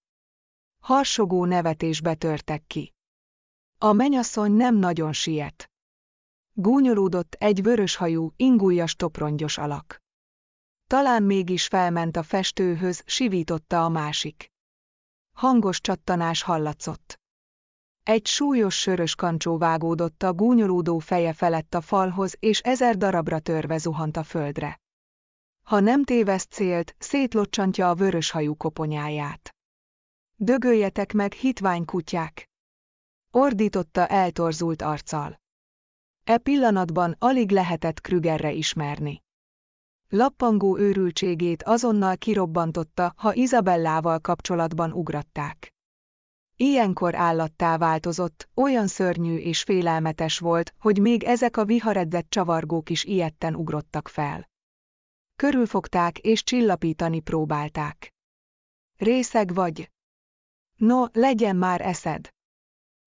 Harsogó nevetésbe törtek ki. A menyasszony nem nagyon siet. Gúnyolódott egy vöröshajú, ingújas toprongyos alak. Talán mégis felment a festőhöz, sivította a másik. Hangos csattanás hallatszott. Egy súlyos sörös kancsó vágódott a gúnyolódó feje felett a falhoz, és ezer darabra törve zuhant a földre. Ha nem téveszt célt, szétlocsantja a vörös hajú koponyáját. Dögöljetek meg, hitvány kutyák! Ordította eltorzult arccal. E pillanatban alig lehetett Krügerre ismerni. Lappangó őrültségét azonnal kirobbantotta, ha Izabellával kapcsolatban ugratták. Ilyenkor állattá változott, olyan szörnyű és félelmetes volt, hogy még ezek a viharedett csavargók is ilyetten ugrottak fel. Körülfogták és csillapítani próbálták. Részeg vagy? No, legyen már eszed!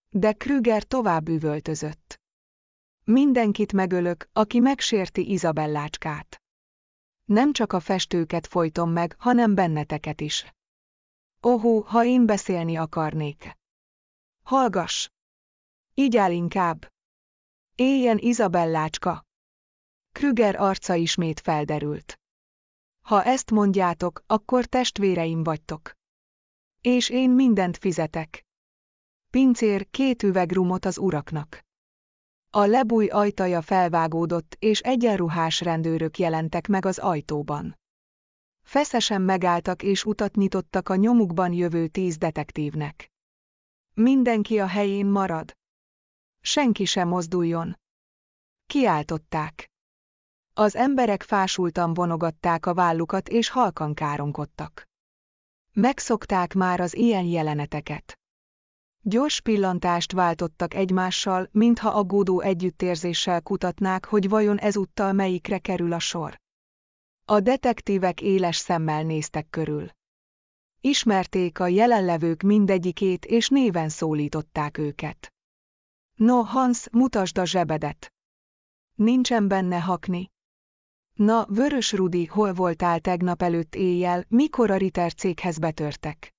De Krüger tovább üvöltözött. Mindenkit megölök, aki megsérti Izabellácskát nem csak a festőket folytom meg, hanem benneteket is. Ohó, ha én beszélni akarnék. Hallgass! Így áll inkább. Éljen Izabellácska! Krüger arca ismét felderült. Ha ezt mondjátok, akkor testvéreim vagytok. És én mindent fizetek. Pincér két üveg rumot az uraknak. A lebúj ajtaja felvágódott, és egyenruhás rendőrök jelentek meg az ajtóban. Feszesen megálltak és utat nyitottak a nyomukban jövő tíz detektívnek. Mindenki a helyén marad. Senki sem mozduljon. Kiáltották. Az emberek fásultan vonogatták a vállukat és halkan káromkodtak. Megszokták már az ilyen jeleneteket. Gyors pillantást váltottak egymással, mintha aggódó együttérzéssel kutatnák, hogy vajon ezúttal melyikre kerül a sor. A detektívek éles szemmel néztek körül. Ismerték a jelenlevők mindegyikét és néven szólították őket. No, Hans, mutasd a zsebedet. Nincsen benne hakni. Na, Vörös Rudi, hol voltál tegnap előtt éjjel, mikor a Ritter céghez betörtek?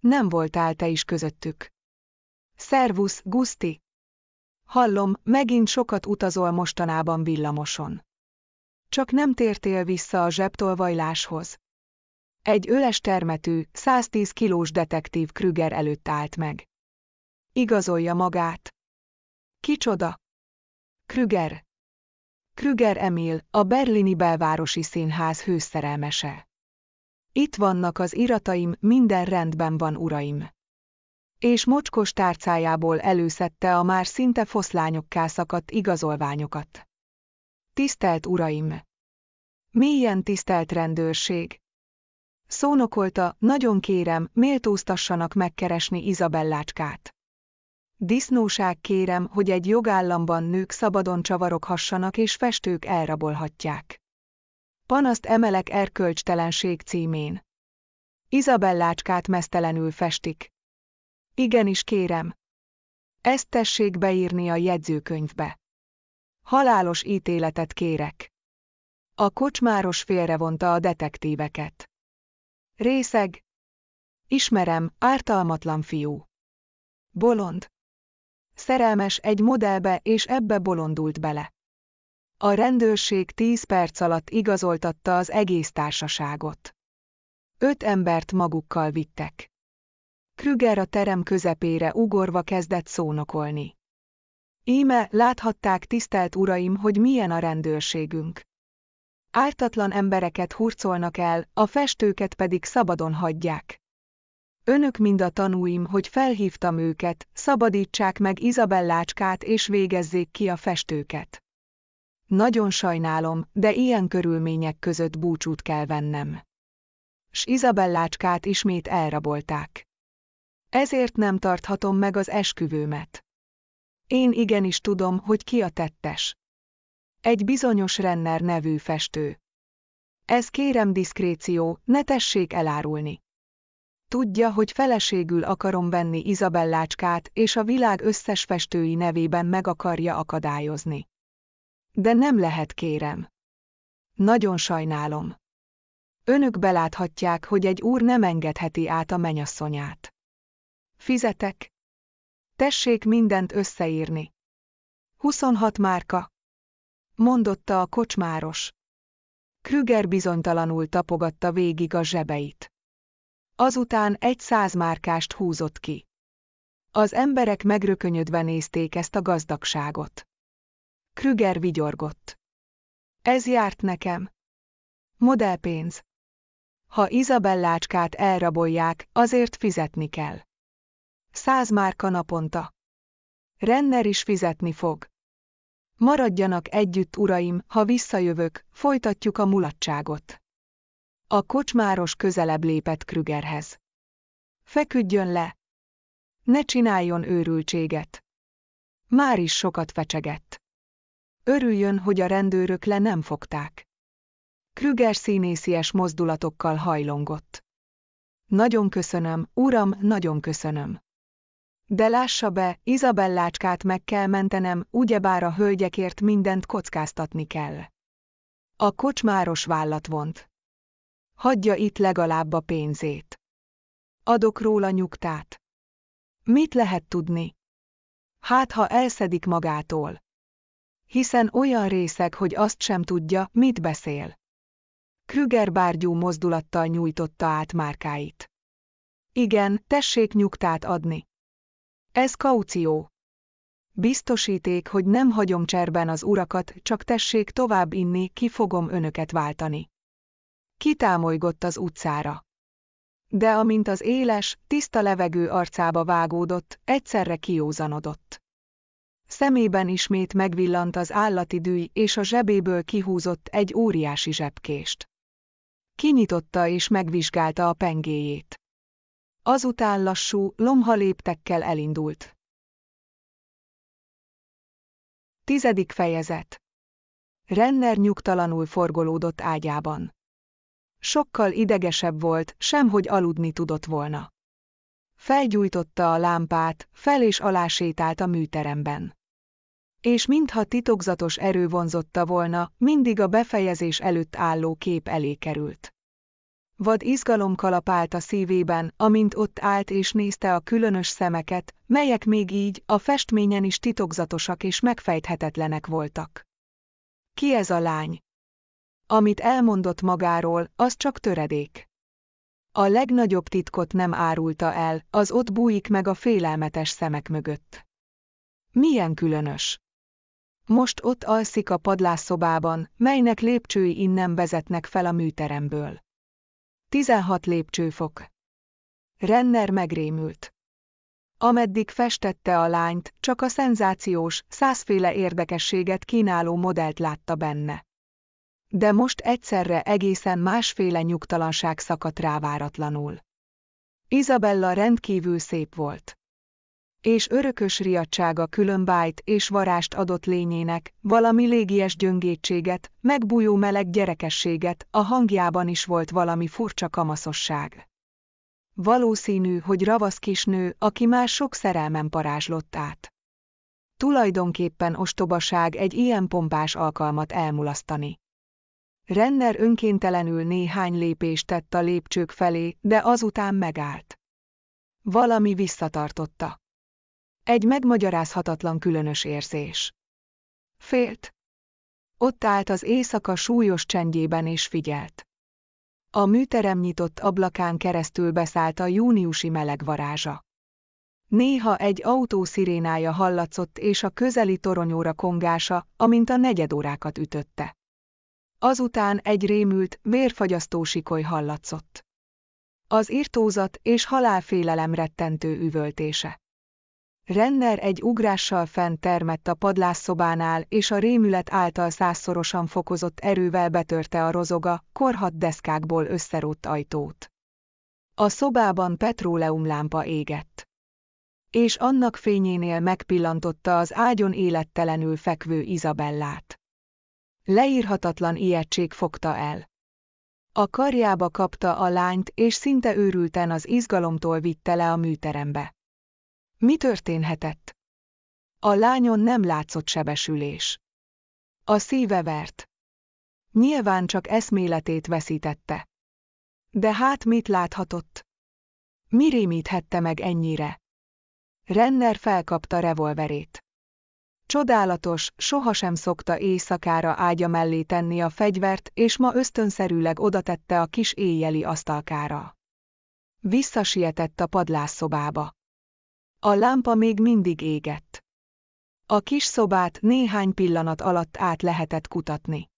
Nem voltál te is közöttük. Szervusz, Gusti. Hallom, megint sokat utazol mostanában villamoson. Csak nem tértél vissza a zsebtolvajláshoz. Egy öles termetű, 110 kilós detektív Krüger előtt állt meg. Igazolja magát. Kicsoda? Krüger. Krüger Emil, a berlini belvárosi színház hőszerelmese. Itt vannak az irataim, minden rendben van, uraim és mocskos tárcájából előszette a már szinte foszlányokká szakadt igazolványokat. Tisztelt uraim! milyen tisztelt rendőrség! Szónokolta, nagyon kérem, méltóztassanak megkeresni Izabellácskát. Disznóság kérem, hogy egy jogállamban nők szabadon csavaroghassanak és festők elrabolhatják. Panaszt emelek erkölcstelenség címén. Izabellácskát mesztelenül festik. Igenis kérem. Ezt tessék beírni a jegyzőkönyvbe. Halálos ítéletet kérek. A kocsmáros félrevonta a detektíveket. Részeg. Ismerem, ártalmatlan fiú. Bolond. Szerelmes egy modellbe és ebbe bolondult bele. A rendőrség tíz perc alatt igazoltatta az egész társaságot. Öt embert magukkal vittek. Krüger a terem közepére ugorva kezdett szónokolni. Íme, láthatták tisztelt uraim, hogy milyen a rendőrségünk. Ártatlan embereket hurcolnak el, a festőket pedig szabadon hagyják. Önök mind a tanúim, hogy felhívtam őket, szabadítsák meg Izabellácskát és végezzék ki a festőket. Nagyon sajnálom, de ilyen körülmények között búcsút kell vennem. S Izabellácskát ismét elrabolták. Ezért nem tarthatom meg az esküvőmet. Én igenis tudom, hogy ki a tettes. Egy bizonyos Renner nevű festő. Ez kérem diszkréció, ne tessék elárulni. Tudja, hogy feleségül akarom venni Izabellácskát, és a világ összes festői nevében meg akarja akadályozni. De nem lehet, kérem. Nagyon sajnálom. Önök beláthatják, hogy egy úr nem engedheti át a menyasszonyát. Fizetek. Tessék mindent összeírni. 26 márka. Mondotta a kocsmáros. Krüger bizonytalanul tapogatta végig a zsebeit. Azután egy száz márkást húzott ki. Az emberek megrökönyödve nézték ezt a gazdagságot. Krüger vigyorgott. Ez járt nekem. Modellpénz. Ha Izabellácskát elrabolják, azért fizetni kell. Száz márka naponta. Renner is fizetni fog. Maradjanak együtt, uraim, ha visszajövök, folytatjuk a mulatságot. A kocsmáros közelebb lépett Krügerhez. Feküdjön le! Ne csináljon őrültséget! Már is sokat fecsegett. Örüljön, hogy a rendőrök le nem fogták. Krüger színészies mozdulatokkal hajlongott. Nagyon köszönöm, uram, nagyon köszönöm. De lássa be, Izabellácskát meg kell mentenem, ugyebár a hölgyekért mindent kockáztatni kell. A kocsmáros vállat vont. Hagyja itt legalább a pénzét. Adok róla nyugtát. Mit lehet tudni? Hát ha elszedik magától. Hiszen olyan részeg, hogy azt sem tudja, mit beszél. Krüger bárgyú mozdulattal nyújtotta át márkáit. Igen, tessék nyugtát adni. Ez kaució. Biztosíték, hogy nem hagyom cserben az urakat, csak tessék tovább inni, ki fogom önöket váltani. Kitámolygott az utcára. De amint az éles, tiszta levegő arcába vágódott, egyszerre kiózanodott. Szemében ismét megvillant az állati dűj, és a zsebéből kihúzott egy óriási zsebkést. Kinyitotta és megvizsgálta a pengéjét. Azután lassú, lomha léptekkel elindult. Tizedik fejezet Renner nyugtalanul forgolódott ágyában. Sokkal idegesebb volt, semhogy aludni tudott volna. Felgyújtotta a lámpát, fel és alá sétált a műteremben. És mintha titokzatos erő vonzotta volna, mindig a befejezés előtt álló kép elé került. Vad izgalom kalapált a szívében, amint ott állt és nézte a különös szemeket, melyek még így, a festményen is titokzatosak és megfejthetetlenek voltak. Ki ez a lány? Amit elmondott magáról, az csak töredék. A legnagyobb titkot nem árulta el, az ott bújik meg a félelmetes szemek mögött. Milyen különös. Most ott alszik a padlásszobában, melynek lépcsői innen vezetnek fel a műteremből. 16 lépcsőfok. Renner megrémült. Ameddig festette a lányt, csak a szenzációs, százféle érdekességet kínáló modellt látta benne. De most egyszerre egészen másféle nyugtalanság szakadt rá váratlanul. Izabella rendkívül szép volt és örökös riadsága különbájt és varást adott lényének, valami légies gyöngétséget, megbújó meleg gyerekességet, a hangjában is volt valami furcsa kamaszosság. Valószínű, hogy ravasz kisnő, aki már sok szerelmen parázslott át. Tulajdonképpen ostobaság egy ilyen pompás alkalmat elmulasztani. Renner önkéntelenül néhány lépést tett a lépcsők felé, de azután megállt. Valami visszatartotta. Egy megmagyarázhatatlan különös érzés. Félt. Ott állt az éjszaka súlyos csendjében és figyelt. A műterem nyitott ablakán keresztül beszállt a júniusi meleg varázsa. Néha egy autó szirénája hallatszott és a közeli toronyóra kongása, amint a negyedórákat ütötte. Azután egy rémült, vérfagyasztó sikoly hallatszott. Az irtózat és halálfélelem rettentő üvöltése. Renner egy ugrással fent termett a padlásszobánál, és a rémület által százszorosan fokozott erővel betörte a rozoga, korhat deszkákból összerútt ajtót. A szobában petróleumlámpa égett. És annak fényénél megpillantotta az ágyon élettelenül fekvő Izabellát. Leírhatatlan ijegység fogta el. A karjába kapta a lányt, és szinte őrülten az izgalomtól vitte le a műterembe. Mi történhetett? A lányon nem látszott sebesülés. A szíve vert. Nyilván csak eszméletét veszítette. De hát mit láthatott? Mi rémíthette meg ennyire? Renner felkapta revolverét. Csodálatos, sohasem szokta éjszakára ágya mellé tenni a fegyvert, és ma ösztönszerűleg odatette a kis éjjeli asztalkára. Visszasietett a padlásszobába. A lámpa még mindig égett. A kis szobát néhány pillanat alatt át lehetett kutatni.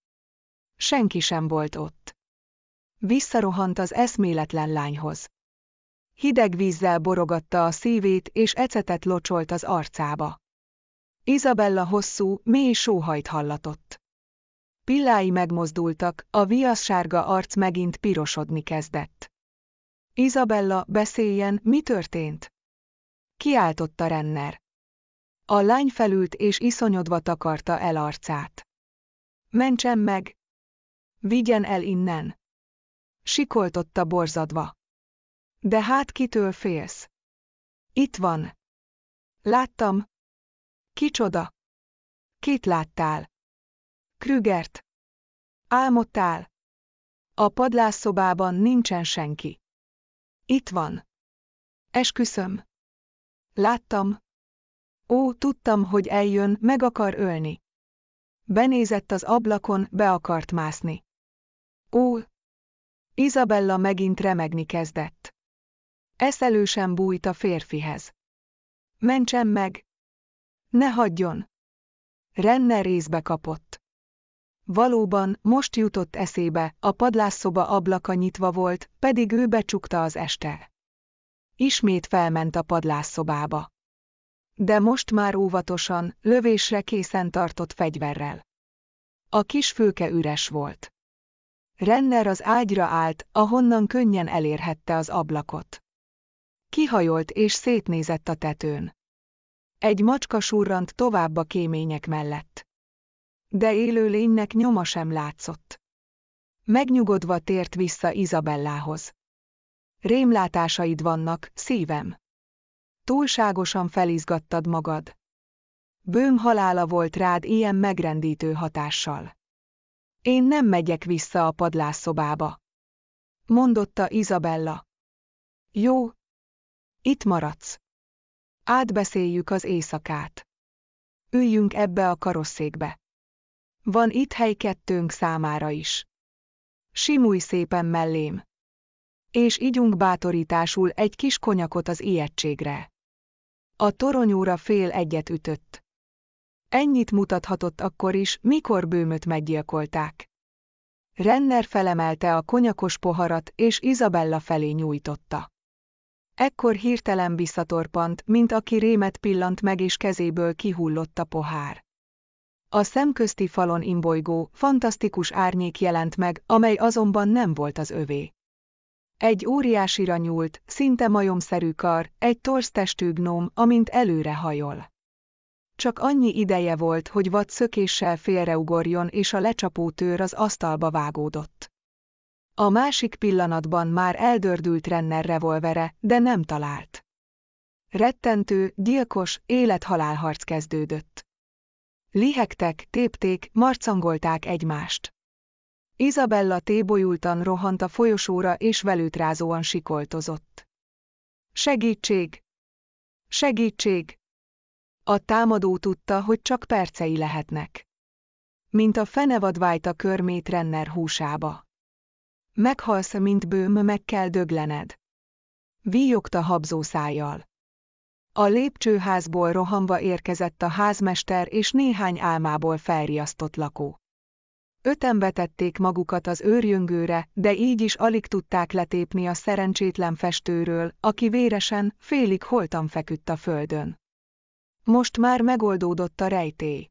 Senki sem volt ott. Visszarohant az eszméletlen lányhoz. Hideg vízzel borogatta a szívét és ecetet locsolt az arcába. Izabella hosszú, mély sóhajt hallatott. Pillái megmozdultak, a viaszsárga arc megint pirosodni kezdett. Izabella, beszéljen, mi történt? kiáltotta Renner. A lány felült és iszonyodva takarta el arcát. Mentsen meg! Vigyen el innen! Sikoltotta borzadva. De hát kitől félsz? Itt van. Láttam. Kicsoda? Kit láttál? Krügert. Álmodtál? A padlásszobában nincsen senki. Itt van. Esküszöm. Láttam. Ó, tudtam, hogy eljön, meg akar ölni. Benézett az ablakon, be akart mászni. Ó! Izabella megint remegni kezdett. Eszelősen bújt a férfihez. Mentsen meg! Ne hagyjon! Renne részbe kapott. Valóban, most jutott eszébe, a padlásszoba ablaka nyitva volt, pedig ő becsukta az este. Ismét felment a padlásszobába. De most már óvatosan, lövésre készen tartott fegyverrel. A kis főke üres volt. Renner az ágyra állt, ahonnan könnyen elérhette az ablakot. Kihajolt és szétnézett a tetőn. Egy macska surrant tovább a kémények mellett. De élő lénynek nyoma sem látszott. Megnyugodva tért vissza Izabellához. Rémlátásaid vannak, szívem. Túlságosan felizgattad magad. Bőm halála volt rád ilyen megrendítő hatással. Én nem megyek vissza a padlásszobába. Mondotta Izabella. Jó. Itt maradsz. Átbeszéljük az éjszakát. Üljünk ebbe a karosszékbe. Van itt hely kettőnk számára is. Simulj szépen mellém és igyunk bátorításul egy kis konyakot az ijegységre. A toronyóra fél egyet ütött. Ennyit mutathatott akkor is, mikor bőmöt meggyilkolták. Renner felemelte a konyakos poharat, és Izabella felé nyújtotta. Ekkor hirtelen visszatorpant, mint aki rémet pillant meg és kezéből kihullott a pohár. A szemközti falon imbolygó, fantasztikus árnyék jelent meg, amely azonban nem volt az övé. Egy óriásira nyúlt, szinte majomszerű kar, egy torztestű gnóm, amint előre hajol. Csak annyi ideje volt, hogy vad szökéssel félreugorjon és a lecsapó tőr az asztalba vágódott. A másik pillanatban már eldördült Renner revolvere, de nem talált. Rettentő, gyilkos, élethalálharc kezdődött. Lihegtek, tépték, marcangolták egymást. Izabella tébolyultan rohant a folyosóra és velőtrázóan sikoltozott. Segítség! Segítség! A támadó tudta, hogy csak percei lehetnek. Mint a fenevad a körmét Renner húsába. Meghalsz, mint bőm, meg kell döglened. Víjogta habzó szájjal. A lépcsőházból rohanva érkezett a házmester és néhány álmából felriasztott lakó. Öten vetették magukat az őrjöngőre, de így is alig tudták letépni a szerencsétlen festőről, aki véresen, félig holtan feküdt a földön. Most már megoldódott a rejtély.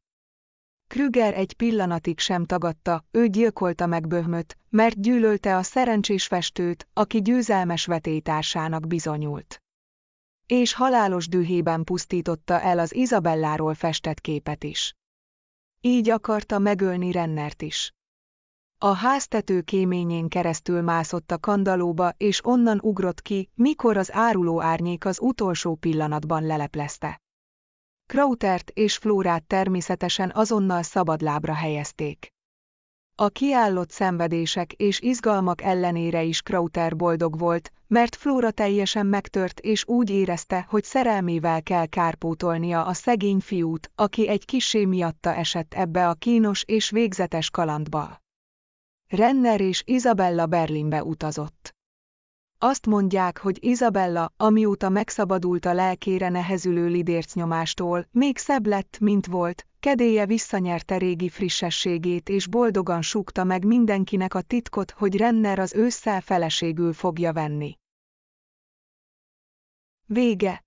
Krüger egy pillanatig sem tagadta, ő gyilkolta meg Böhmöt, mert gyűlölte a szerencsés festőt, aki győzelmes vetétársának bizonyult. És halálos dühében pusztította el az Izabelláról festett képet is. Így akarta megölni Rennert is. A háztető kéményén keresztül mászott a kandalóba, és onnan ugrott ki, mikor az áruló árnyék az utolsó pillanatban leleplezte. Krautert és Flórát természetesen azonnal szabadlábra helyezték. A kiállott szenvedések és izgalmak ellenére is Krauter boldog volt, mert Flóra teljesen megtört és úgy érezte, hogy szerelmével kell kárpótolnia a szegény fiút, aki egy kisé miatta esett ebbe a kínos és végzetes kalandba. Renner és Isabella Berlinbe utazott. Azt mondják, hogy Izabella, amióta megszabadult a lelkére nehezülő lidércnyomástól, még szebb lett, mint volt, kedélye visszanyerte régi frissességét és boldogan súgta meg mindenkinek a titkot, hogy Renner az ősszel feleségül fogja venni. Vége